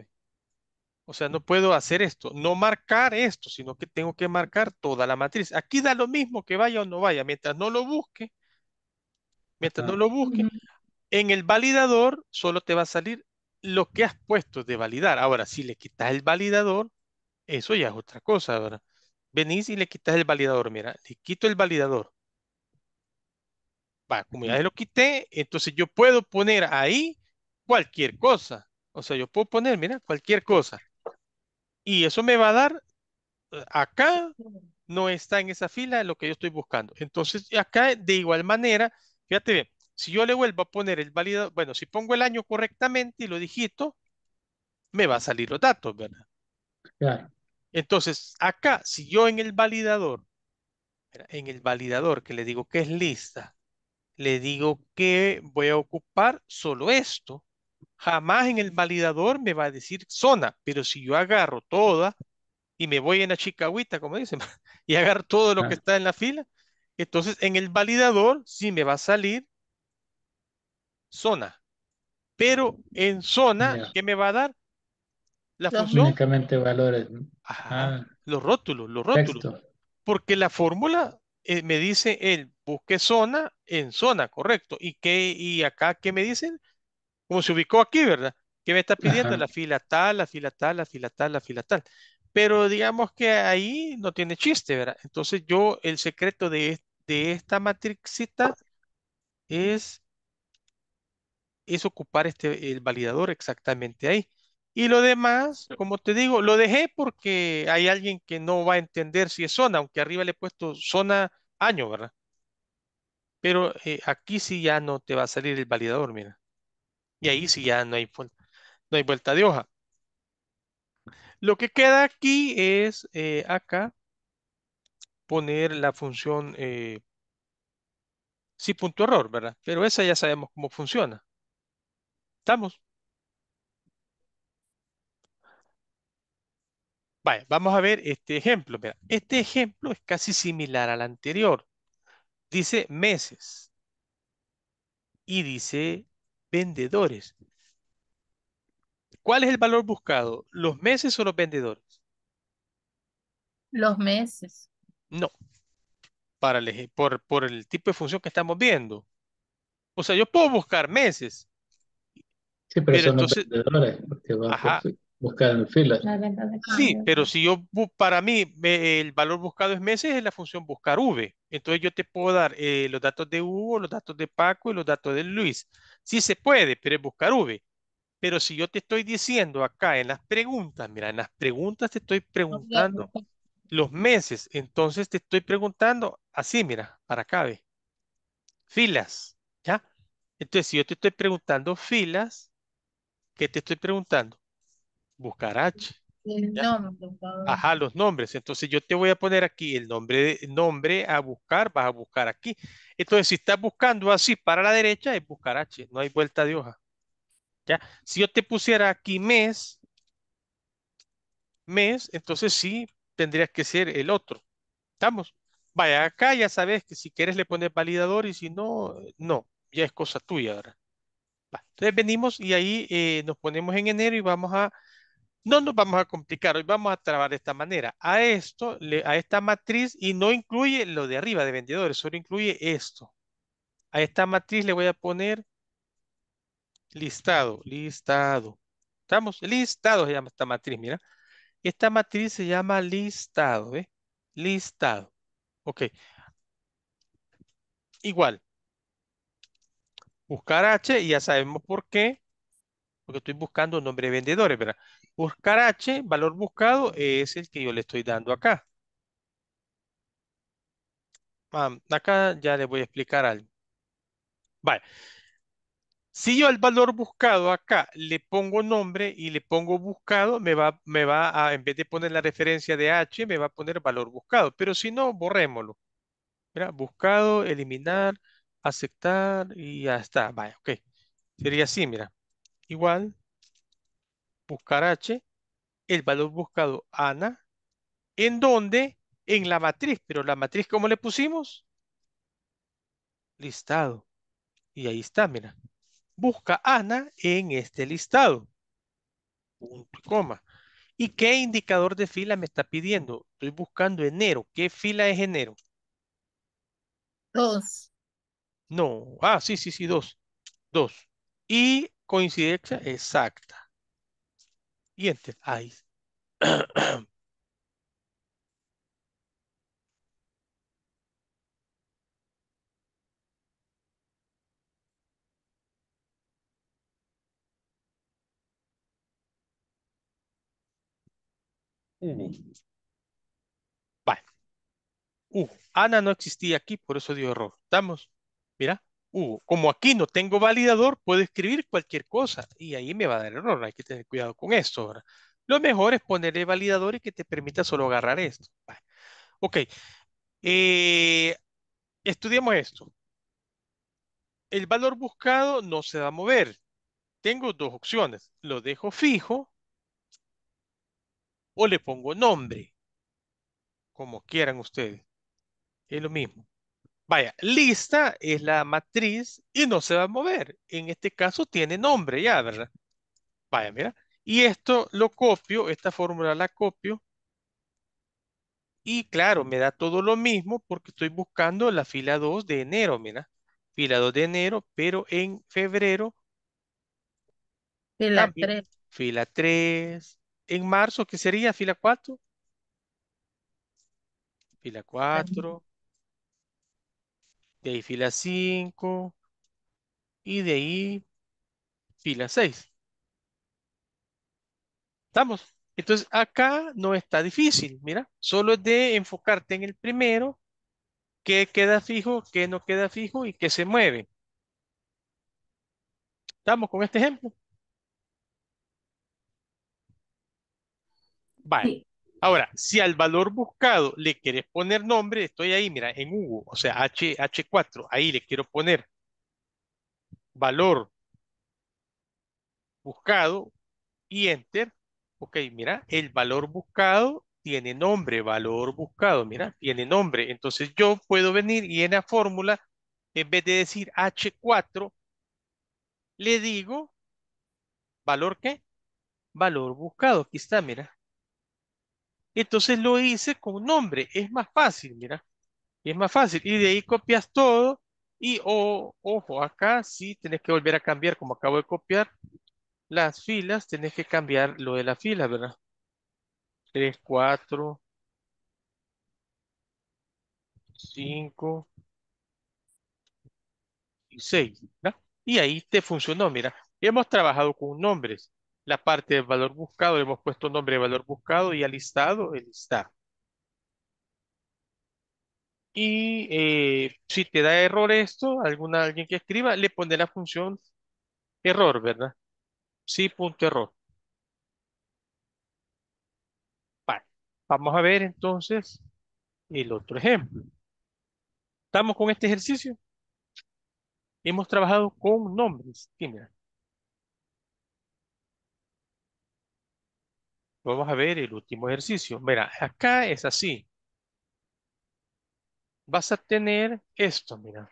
O sea, no puedo hacer esto, no marcar esto, sino que tengo que marcar toda la matriz. Aquí da lo mismo que vaya o no vaya. Mientras no lo busque, mientras no lo busques. En el validador solo te va a salir lo que has puesto de validar. Ahora, si le quitas el validador, eso ya es otra cosa, ¿verdad? Venís y le quitas el validador. Mira, le quito el validador. Va, como ya lo quité, entonces yo puedo poner ahí cualquier cosa. O sea, yo puedo poner, mira, cualquier cosa. Y eso me va a dar, eh, acá no está en esa fila lo que yo estoy buscando. Entonces, acá de igual manera Fíjate bien, si yo le vuelvo a poner el validador, bueno, si pongo el año correctamente y lo digito, me va a salir los datos, ¿verdad? Claro. Entonces, acá, si yo en el validador, en el validador que le digo que es lista, le digo que voy a ocupar solo esto, jamás en el validador me va a decir zona, pero si yo agarro toda y me voy en la chicagüita, como dicen, y agarro todo lo que está en la fila, entonces, en el validador sí me va a salir zona. Pero en zona, ¿qué me va a dar? La función. Únicamente valores. Ajá, ah. Los rótulos, los rótulos. Porque la fórmula eh, me dice el busque zona en zona, correcto. ¿Y, qué, y acá qué me dicen? Como se ubicó aquí, ¿verdad? ¿Qué me está pidiendo? La fila tal, la fila tal, la fila tal, la fila tal. Pero digamos que ahí no tiene chiste, ¿verdad? Entonces yo, el secreto de, de esta matrixita es, es ocupar este, el validador exactamente ahí. Y lo demás, como te digo, lo dejé porque hay alguien que no va a entender si es zona, aunque arriba le he puesto zona año, ¿verdad? Pero eh, aquí sí ya no te va a salir el validador, mira. Y ahí sí ya no hay, no hay vuelta de hoja. Lo que queda aquí es eh, acá poner la función eh, punto error, ¿verdad? Pero esa ya sabemos cómo funciona. ¿Estamos? Vaya, vamos a ver este ejemplo. este ejemplo es casi similar al anterior. Dice meses y dice vendedores. ¿Cuál es el valor buscado? ¿Los meses o los vendedores? Los meses. No, para el, por, por el tipo de función que estamos viendo. O sea, yo puedo buscar meses. Sí, pero, entonces, filas. Sí, pero si yo, para mí, el valor buscado es meses, es la función buscar V. Entonces yo te puedo dar eh, los datos de Hugo, los datos de Paco y los datos de Luis. Sí se puede, pero es buscar V. Pero si yo te estoy diciendo acá en las preguntas, mira, en las preguntas te estoy preguntando los meses. Entonces te estoy preguntando así, mira, para acá ve. Filas, ¿ya? Entonces, si yo te estoy preguntando filas, ¿qué te estoy preguntando? Buscar H. Ajá, los nombres. Entonces yo te voy a poner aquí el nombre, nombre a buscar, vas a buscar aquí. Entonces si estás buscando así para la derecha es buscar H, no hay vuelta de hoja. ¿Ya? Si yo te pusiera aquí mes, mes, entonces sí, tendrías que ser el otro. ¿Estamos? Vaya, acá ya sabes que si quieres le pones validador y si no, no, ya es cosa tuya ahora. Entonces venimos y ahí eh, nos ponemos en enero y vamos a, no nos vamos a complicar, hoy vamos a trabajar de esta manera. A esto, le, a esta matriz, y no incluye lo de arriba de vendedores, solo incluye esto. A esta matriz le voy a poner listado, listado. Estamos, listado se llama esta matriz, mira. Esta matriz se llama listado, ¿eh? Listado. Ok. Igual. Buscar H y ya sabemos por qué. Porque estoy buscando nombre de vendedores, ¿verdad? Buscar H, valor buscado, es el que yo le estoy dando acá. Ah, acá ya les voy a explicar algo. Vale. Si yo al valor buscado acá le pongo nombre y le pongo buscado, me va, me va a, en vez de poner la referencia de H, me va a poner valor buscado. Pero si no, borrémoslo. Mira, buscado, eliminar, aceptar y ya está. Vaya, ok. Sería así, mira. Igual, buscar H, el valor buscado Ana, ¿en dónde? En la matriz. Pero la matriz, ¿cómo le pusimos? Listado. Y ahí está, mira busca Ana en este listado. Punto y coma. ¿Y qué indicador de fila me está pidiendo? Estoy buscando enero. ¿Qué fila es enero? Dos. No. Ah, sí, sí, sí, dos. Dos. Y coincidencia exacta. Y enter. Ahí. Vale. Ana no existía aquí, por eso dio error. ¿Estamos? Mira. Como aquí no tengo validador, puedo escribir cualquier cosa y ahí me va a dar error. Hay que tener cuidado con esto. Lo mejor es ponerle validador y que te permita solo agarrar esto. Vale. Ok. Eh, estudiamos esto. El valor buscado no se va a mover. Tengo dos opciones. Lo dejo fijo o le pongo nombre. Como quieran ustedes. Es lo mismo. Vaya, lista es la matriz y no se va a mover. En este caso tiene nombre ya, ¿verdad? Vaya, mira. Y esto lo copio, esta fórmula la copio. Y claro, me da todo lo mismo porque estoy buscando la fila 2 de enero, mira. Fila 2 de enero, pero en febrero. Fila 3. Fila 3 en marzo, ¿qué sería? Fila 4. Fila 4. De ahí fila 5. Y de ahí fila 6. ¿Estamos? Entonces acá no está difícil, mira. Solo es de enfocarte en el primero, qué queda fijo, qué no queda fijo y qué se mueve. ¿Estamos con este ejemplo? Vale. Ahora, si al valor buscado le quieres poner nombre, estoy ahí, mira, en Hugo, o sea, H, H4, ahí le quiero poner valor buscado y enter. Ok, mira, el valor buscado tiene nombre, valor buscado, mira, tiene nombre. Entonces yo puedo venir y en la fórmula, en vez de decir H4, le digo, ¿valor qué? Valor buscado, aquí está, mira. Entonces lo hice con un nombre, es más fácil, mira, es más fácil. Y de ahí copias todo y ojo, acá sí tenés que volver a cambiar, como acabo de copiar las filas, tenés que cambiar lo de las filas, ¿verdad? 3, 4, 5 y 6, ¿verdad? Y ahí te funcionó, mira. Hemos trabajado con nombres la parte del valor buscado, hemos puesto nombre de valor buscado y ha listado el listado. Y eh, si te da error esto, alguna, alguien que escriba, le pone la función error, ¿verdad? Sí, punto error. Vale. Vamos a ver entonces el otro ejemplo. Estamos con este ejercicio. Hemos trabajado con nombres. Sí, Vamos a ver el último ejercicio. Mira, acá es así. Vas a tener esto, mira.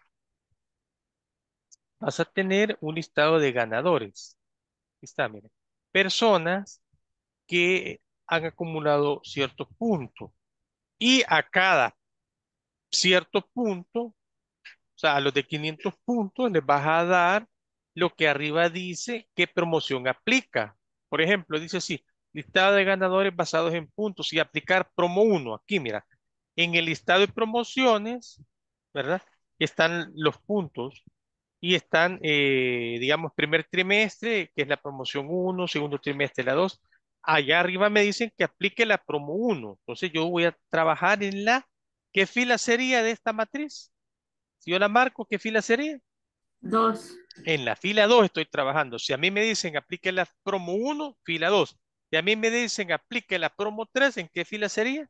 Vas a tener un listado de ganadores. Aquí está, mira. Personas que han acumulado ciertos puntos. Y a cada cierto punto, o sea, a los de 500 puntos les vas a dar lo que arriba dice qué promoción aplica. Por ejemplo, dice así, listado de ganadores basados en puntos y aplicar promo 1. Aquí, mira, en el listado de promociones, ¿verdad? Están los puntos y están, eh, digamos, primer trimestre, que es la promoción 1, segundo trimestre, la 2. Allá arriba me dicen que aplique la promo 1. Entonces yo voy a trabajar en la, ¿qué fila sería de esta matriz? Si yo la marco, ¿qué fila sería? 2. En la fila 2 estoy trabajando. Si a mí me dicen aplique la promo 1, fila 2. Y a mí me dicen, aplique la promo 3, ¿en qué fila sería?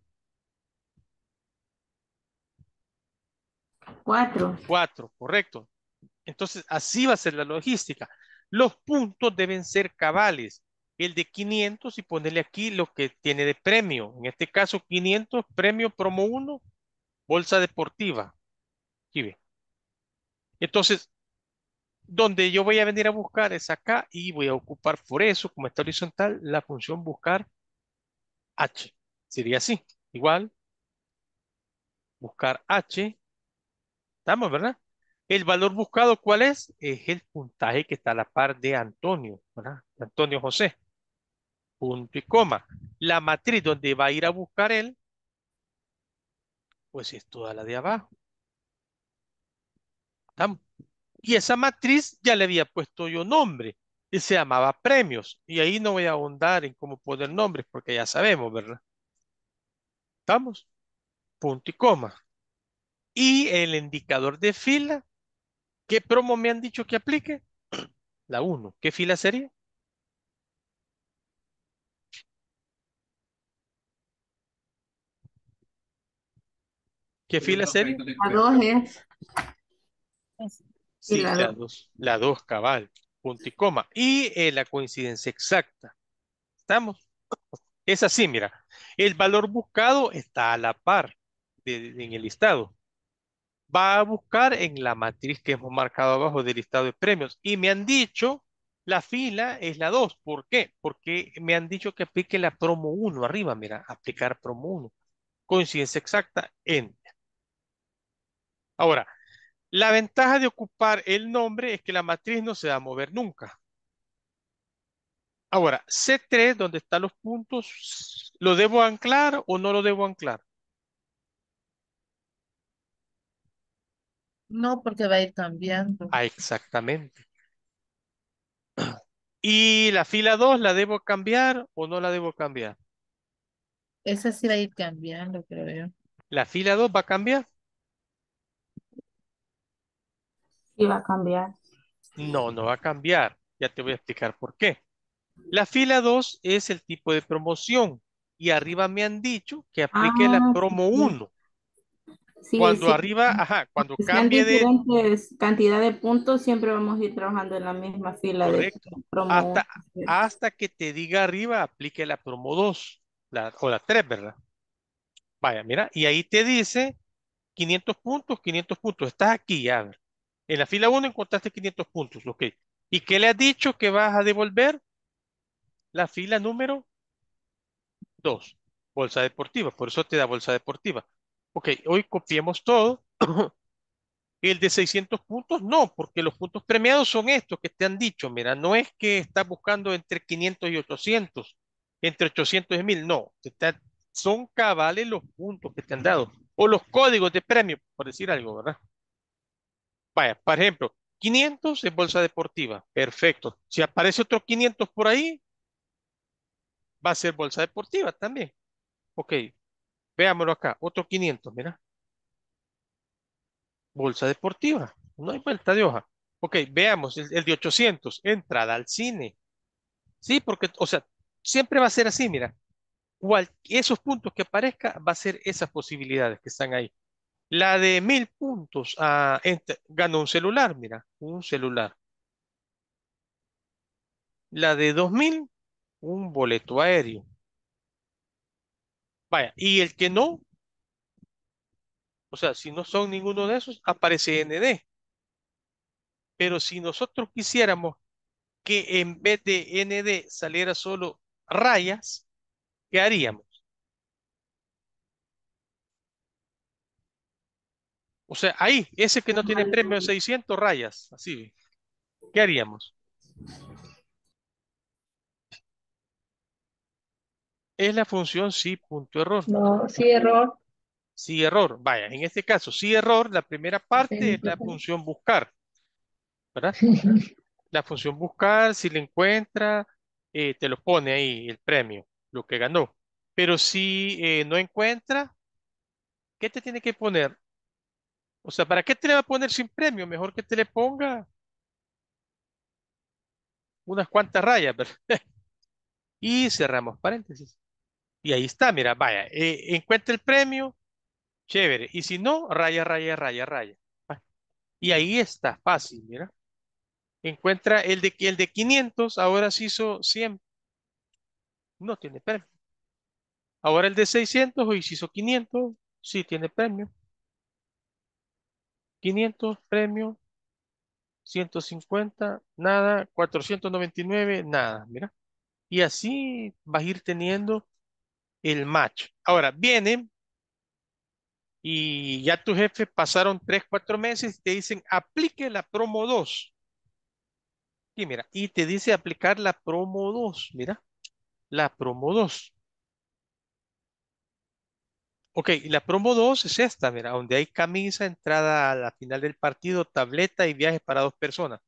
4. 4, correcto. Entonces, así va a ser la logística. Los puntos deben ser cabales. El de 500 y ponerle aquí lo que tiene de premio. En este caso, 500, premio promo 1, bolsa deportiva. Aquí ve. Entonces, donde yo voy a venir a buscar es acá y voy a ocupar por eso, como está horizontal, la función buscar h. Sería así, igual, buscar h. Estamos, ¿verdad? El valor buscado, ¿cuál es? Es el puntaje que está a la par de Antonio, ¿verdad? Antonio José. Punto y coma. La matriz donde va a ir a buscar él, pues es toda la de abajo. ¿Estamos? Y esa matriz ya le había puesto yo nombre y se llamaba premios. Y ahí no voy a ahondar en cómo poner nombres porque ya sabemos, ¿verdad? ¿Estamos? Punto y coma. Y el indicador de fila, ¿qué promo me han dicho que aplique? La 1. ¿Qué fila sería? ¿Qué fila sería? La 2 es la, dos, cabal, punto y coma. Y eh, la coincidencia exacta. ¿Estamos? Es así, mira. El valor buscado está a la par en el listado. Va a buscar en la matriz que hemos marcado abajo del listado de premios. Y me han dicho, la fila es la 2. ¿Por qué? Porque me han dicho que aplique la promo 1 arriba. Mira, aplicar promo 1. Coincidencia exacta, en. Ahora, la ventaja de ocupar el nombre es que la matriz no se va a mover nunca. Ahora, C3, donde están los puntos, ¿lo debo anclar o no lo debo anclar? No, porque va a ir cambiando. Ah, exactamente. ¿Y la fila 2 la debo cambiar o no la debo cambiar? Esa sí va a ir cambiando, creo yo. ¿La fila 2 va a cambiar? Y va a cambiar. No, no va a cambiar. Ya te voy a explicar por qué. La fila 2 es el tipo de promoción y arriba me han dicho que aplique la ah, promo 1. Sí, cuando arriba, ajá, cuando cambie de... cantidad de puntos, siempre vamos a ir trabajando en la misma fila. Correcto. De hasta, que te diga arriba, aplique la promo 2 la, o la 3, ¿verdad? Vaya, mira, y ahí te dice 500 puntos, 500 puntos. Estás aquí ya, en la fila 1 encontraste 500 puntos, ok. ¿Y qué le has dicho que vas a devolver? La fila número 2, bolsa deportiva. Por eso te da bolsa deportiva. Ok, hoy copiemos todo. El de 600 puntos, no, porque los puntos premiados son estos que te han dicho. Mira, no es que estás buscando entre 500 y 800, entre 800 y 1000, no. son cabales los puntos que te han dado, o los códigos de premio, por decir algo, ¿verdad? Vaya, por ejemplo, 500 es bolsa deportiva. Perfecto. Si aparece otro 500 por ahí, va a ser bolsa deportiva también. Ok. Veámoslo acá. Otro 500, mira. Bolsa deportiva. No hay vuelta de hoja. Ok, veamos. El, de 800. Entrada al cine. Sí, porque, o sea, siempre va a ser así, mira. esos puntos que aparezca va a ser esas posibilidades que están ahí. La de mil puntos ah, ganó un celular, mira, un celular. La de dos mil, un boleto aéreo. Vaya, y el que no, o sea, si no son ninguno de esos, aparece ND. Pero si nosotros quisiéramos que en vez de ND saliera solo rayas, ¿qué haríamos? O sea, ahí, ese que no tiene premio, 600 rayas, así. ¿Qué haríamos? ¿Es la función si punto error? No, sí, error. Sí, error. Vaya, en este caso, si error, la primera parte es la función buscar. ¿Verdad? la función buscar, si le encuentra, eh, te lo pone ahí el premio, lo que ganó. Pero si eh, no encuentra, ¿qué te tiene que poner? O sea, ¿para qué te le va a poner sin premio? Mejor que te le ponga unas cuantas rayas, ¿verdad? y cerramos paréntesis. Y ahí está, mira, vaya, eh, encuentra el premio, chévere. Y si no, raya, raya, raya, raya. Y ahí está, fácil, mira. Encuentra el de, el de 500, ahora se hizo 100. No tiene premio. Ahora el de 600, hoy se hizo 500, sí tiene premio. 500 premios, 150, nada, 499, nada, mira. Y así vas a ir teniendo el match. Ahora, viene. y ya tu jefe pasaron 3, 4 meses y te dicen, aplique la promo 2. Y mira, y te dice aplicar la promo 2, mira, la promo 2. Ok, y la promo 2 es esta, mira, donde hay camisa, entrada a la final del partido, tableta y viajes para dos personas.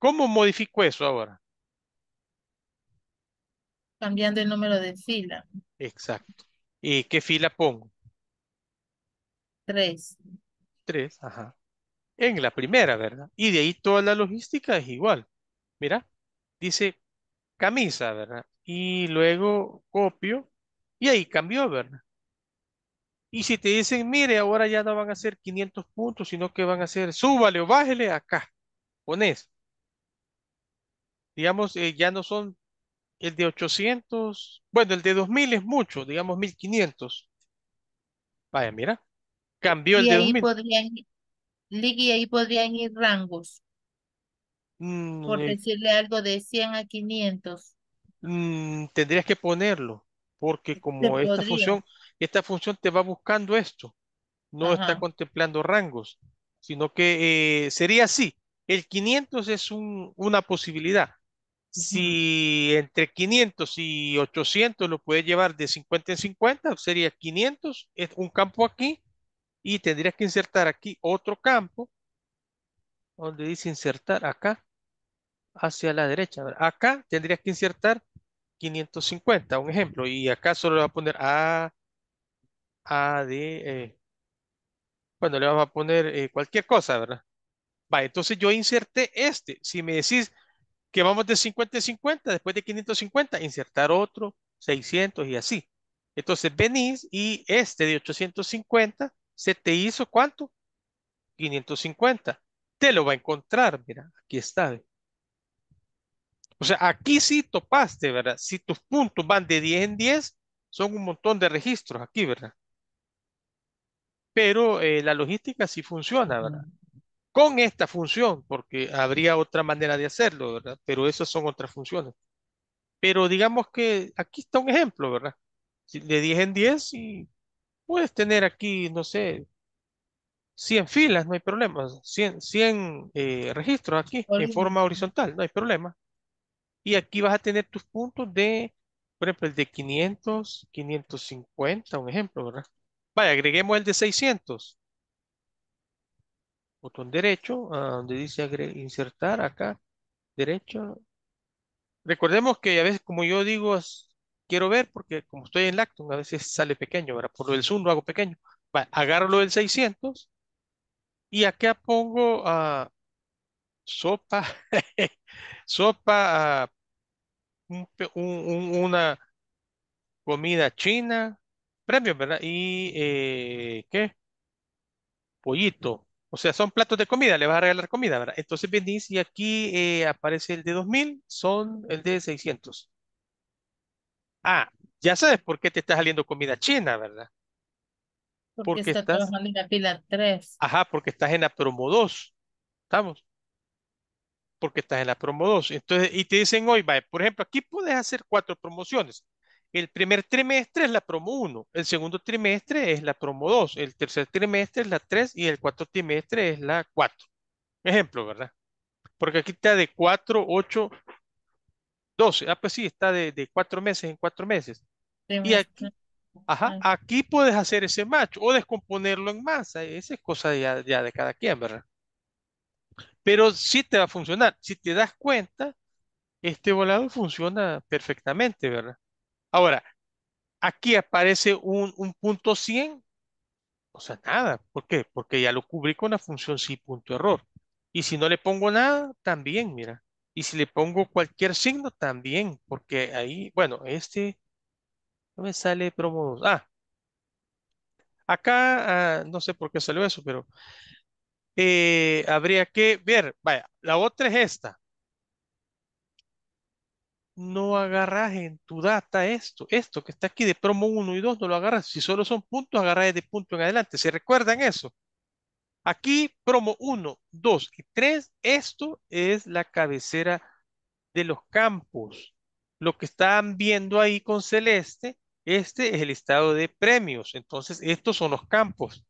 ¿Cómo modifico eso ahora? Cambiando el número de fila. Exacto. ¿Y qué fila pongo? Tres. Tres, ajá. En la primera, ¿verdad? Y de ahí toda la logística es igual. Mira, dice camisa, ¿verdad? Y luego copio y ahí cambió, ¿verdad? Y si te dicen, mire, ahora ya no van a ser 500 puntos, sino que van a ser, súbale o bájele acá, pones. Digamos, eh, ya no son el de 800, bueno, el de 2000 es mucho, digamos 1500. Vaya, mira, cambió el y de ahí Podrían, y ahí podrían ir rangos. Mm, por eh. decirle algo de 100 a 500. Mm, tendrías que ponerlo, porque como esta función esta función te va buscando esto, no está contemplando rangos, sino que eh, sería así. El 500 es una posibilidad. Si entre 500 y 800 lo puedes llevar de 50 en 50, sería 500, es un campo aquí, y tendrías que insertar aquí otro campo, donde dice insertar acá, hacia la derecha. Acá tendrías que insertar 550, un ejemplo, y acá solo le va a poner A, a de, bueno, le vamos a poner eh, cualquier cosa, ¿verdad? Va, entonces yo inserté este. Si me decís que vamos de 50 en 50, después de 550, insertar otro, 600 y así. Entonces venís y este de 850 se te hizo ¿cuánto? 550. Te lo va a encontrar, mira, aquí está. O sea, aquí sí topaste, ¿verdad? Si tus puntos van de 10 en 10, son un montón de registros aquí, ¿verdad? pero eh, la logística sí funciona, ¿verdad? Con esta función, porque habría otra manera de hacerlo, ¿verdad? Pero esas son otras funciones. Pero digamos que aquí está un ejemplo, ¿verdad? Si le en 10 y puedes tener aquí, no sé, 100 filas, no hay problema. 100, 100 eh, registros aquí en forma horizontal, no hay problema. Y aquí vas a tener tus puntos de, por ejemplo, el de 500, 550, un ejemplo, ¿verdad? Vaya, agreguemos el de 600. Botón derecho, donde dice insertar acá, derecho. Recordemos que a veces, como yo digo, quiero ver, porque como estoy en Lacton, a veces sale pequeño, ¿verdad? Por lo del zoom lo hago pequeño. agarro lo del 600 y acá pongo a ah, sopa, sopa, ah, una comida china, premios, ¿verdad? Y, eh, ¿qué? Pollito. O sea, son platos de comida, le vas a regalar comida, ¿verdad? Entonces venís y aquí eh, aparece el de 2000, son el de 600. Ah, ya sabes por qué te está saliendo comida china, ¿verdad? Porque, estás... en la pila 3. Ajá, porque estás en la promo 2. ¿Estamos? Porque estás en la promo 2. Entonces, y te dicen hoy, vaya, por ejemplo, aquí puedes hacer cuatro promociones. El primer trimestre es la promo 1, el segundo trimestre es la promo 2, el tercer trimestre es la 3 y el cuarto trimestre es la 4. Ejemplo, ¿verdad? Porque aquí está de 4, 8, 12. Ah, pues sí, está de, de 4 meses en 4 meses. y aquí, ajá, ah. aquí puedes hacer ese match o descomponerlo en masa. Esa es cosa ya, ya de cada quien, ¿verdad? Pero sí te va a funcionar. Si te das cuenta, este volado funciona perfectamente, ¿verdad? Ahora, aquí aparece un, un punto 100. O sea, nada. ¿Por qué? Porque ya lo cubrí con la función sí punto error. Y si no le pongo nada, también, mira. Y si le pongo cualquier signo, también. Porque ahí, bueno, este no me sale promo Ah, acá ah, no sé por qué salió eso, pero eh, habría que ver. Vaya, la otra es esta no agarras en tu data esto, esto que está aquí de promo 1 y 2 no lo agarras, si solo son puntos, agarras de punto en adelante, ¿se recuerdan eso? Aquí, promo 1, 2 y 3, esto es la cabecera de los campos. Lo que están viendo ahí con celeste, este es el estado de premios. Entonces, estos son los campos,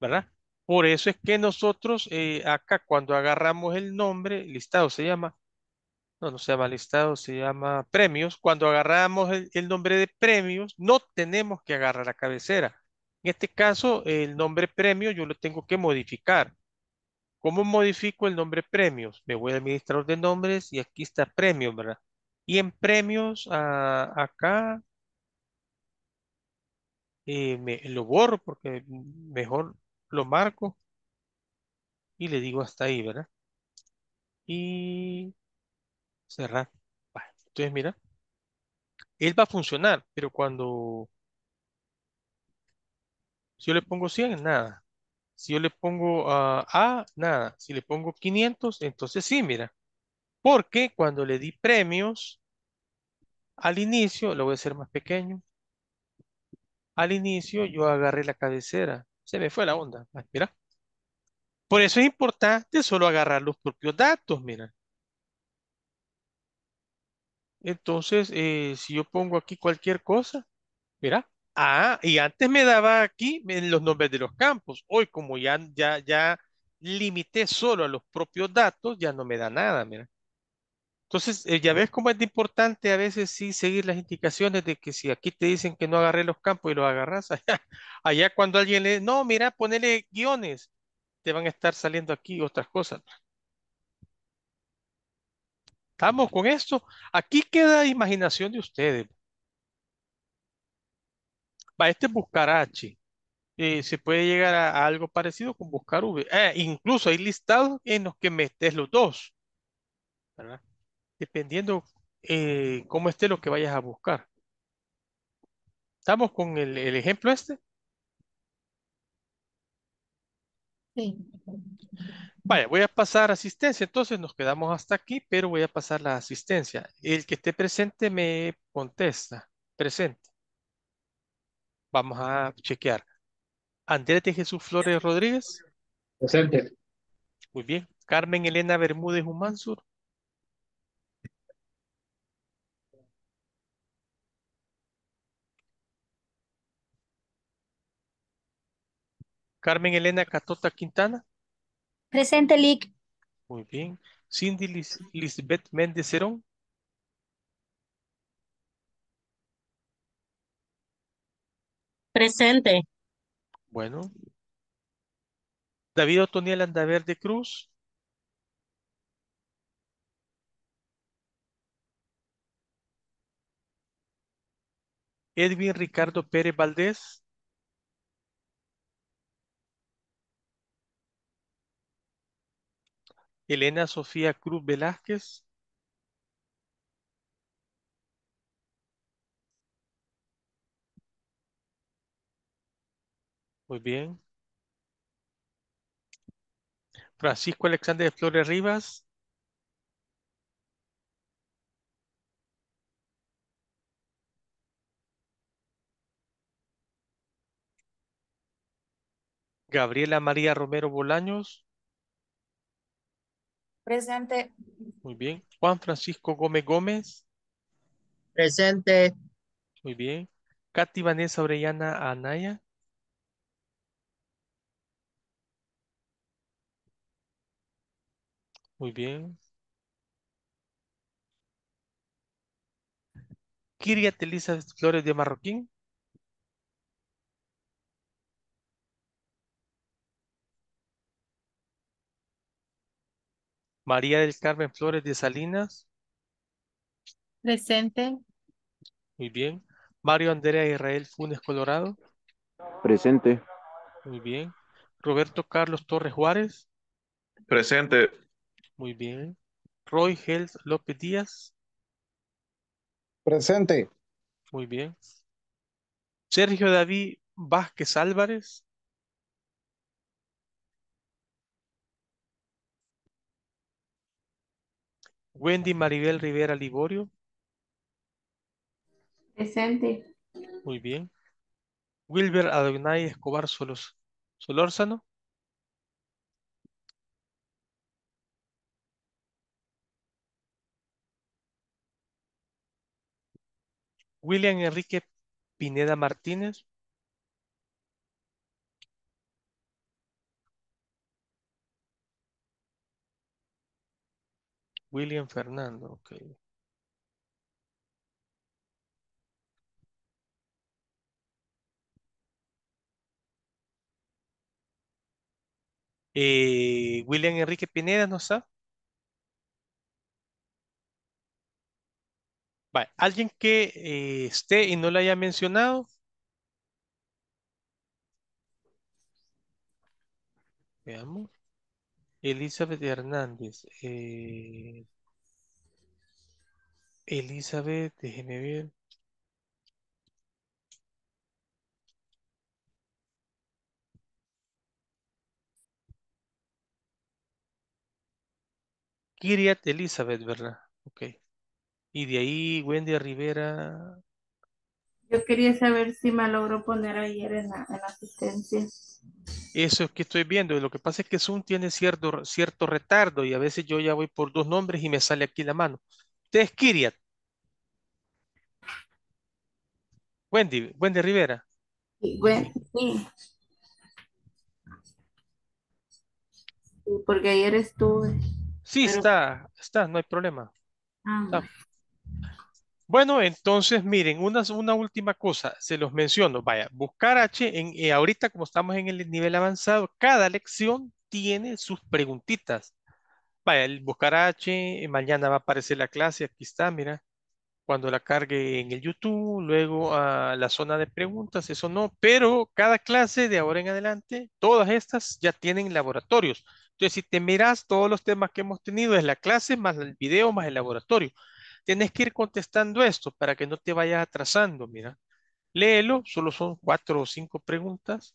¿verdad? Por eso es que nosotros eh, acá cuando agarramos el nombre, el listado se llama, no, no se llama listado, se llama premios. Cuando agarramos el, nombre de premios, no tenemos que agarrar la cabecera. En este caso, el nombre premio yo lo tengo que modificar. ¿Cómo modifico el nombre premios? Me voy al administrador de nombres y aquí está premios, ¿verdad? Y en premios, ah, acá, eh, lo borro porque mejor lo marco y le digo hasta ahí, ¿verdad? Y Cerrar. Entonces, mira, él va a funcionar, pero cuando si yo le pongo 100, nada. Si yo le pongo ah, A, nada. Si le pongo 500, entonces sí, mira. Porque cuando le di premios, al inicio, lo voy a hacer más pequeño. Al inicio yo agarré la cabecera. Se me fue la onda. Mira. Por eso es importante solo agarrar los propios datos, mira. Entonces, eh, si yo pongo aquí cualquier cosa, mira, ah, y antes me daba aquí en los nombres de los campos. Hoy, como ya, ya, ya limité solo a los propios datos, ya no me da nada, mira. Entonces, eh, ya ves cómo es importante a veces sí seguir las indicaciones de que si aquí te dicen que no agarré los campos y los agarras, allá, allá cuando alguien le, no, mira, ponele guiones, te van a estar saliendo aquí otras cosas. Estamos con esto. Aquí queda imaginación de ustedes. para este es H eh, se puede llegar a, algo parecido con buscar V. Ah, incluso hay listados en los que metes los dos. Dependiendo eh, cómo esté lo que vayas a buscar. ¿Estamos con el, el ejemplo este? Sí. Vaya, voy a pasar asistencia, entonces nos quedamos hasta aquí, pero voy a pasar la asistencia. El que esté presente me contesta, presente. Vamos a chequear. Andrés de Jesús Flores Rodríguez. Presente. Muy bien. Carmen Elena Bermúdez Humansur. Carmen Elena Catota Quintana. Presente, Lick. Muy bien. Cindy Lisbeth Méndez Presente. Bueno. David Otoniel Andaverde Cruz. Edwin Ricardo Pérez Valdés. Elena Sofía Cruz Velázquez. Muy bien. Francisco Alexander Flores Rivas. Gabriela María Romero Bolaños. Presente. Muy bien. Juan Francisco Gómez Gómez. Presente. Muy bien. Katy Vanessa Orellana Anaya. Muy bien. Kiria Telisa Flores de Marroquín. María del Carmen Flores de Salinas. Presente. Muy bien. Mario Andrea Israel Funes Colorado. Presente. Muy bien. Roberto Carlos Torres Juárez. Presente. Muy bien. Roy Hels López Díaz. Presente. Muy bien. Sergio David Vázquez Álvarez. Wendy Maribel Rivera Liborio. Presente. Muy bien. Wilber Adonai Escobar Solos, Solórzano. William Enrique Pineda Martínez. William Fernando, okay. Eh, William Enrique Pineda, ¿no está? Vale. ¿Alguien que eh, esté y no lo haya mencionado? Veamos. Elizabeth Hernández. Eh, Elizabeth, déjeme ver. Kiriat Elizabeth, ¿verdad? Ok. Y de ahí Wendy Rivera, yo quería saber si me logró poner ayer en la, en asistencia. Eso es que estoy viendo. Lo que pasa es que Zoom tiene cierto, cierto retardo y a veces yo ya voy por dos nombres y me sale aquí la mano. Usted es Kiriat. Wendy, Wendy Rivera. Sí, Porque ayer estuve. Sí, está, está, no hay problema. Ah, bueno, entonces miren, una, una última cosa, se los menciono, vaya, buscar H, en, eh, ahorita como estamos en el nivel avanzado, cada lección tiene sus preguntitas. Vaya, el buscar H, eh, mañana va a aparecer la clase, aquí está, mira, cuando la cargue en el YouTube, luego a la zona de preguntas, eso no, pero cada clase de ahora en adelante, todas estas ya tienen laboratorios. Entonces, si te miras todos los temas que hemos tenido, es la clase más el video más el laboratorio. Tienes que ir contestando esto para que no te vayas atrasando, mira. Léelo, solo son cuatro o cinco preguntas,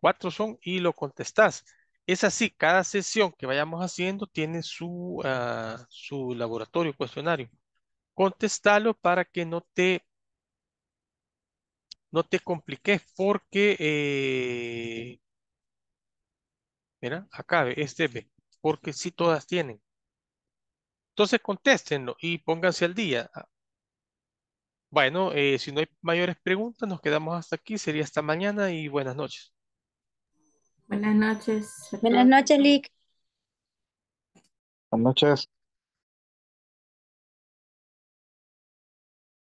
cuatro son y lo contestas. Es así, cada sesión que vayamos haciendo tiene su, ah, su laboratorio, cuestionario. Contestalo para que no te, no te compliques porque, eh, mira, acabe, este B. porque sí todas tienen. Entonces contéstenlo y pónganse al día. Ah. Bueno, eh, si no hay mayores preguntas, nos quedamos hasta aquí. Sería hasta mañana y buenas noches. Buenas noches. Buenas noches, Lick. Buenas noches.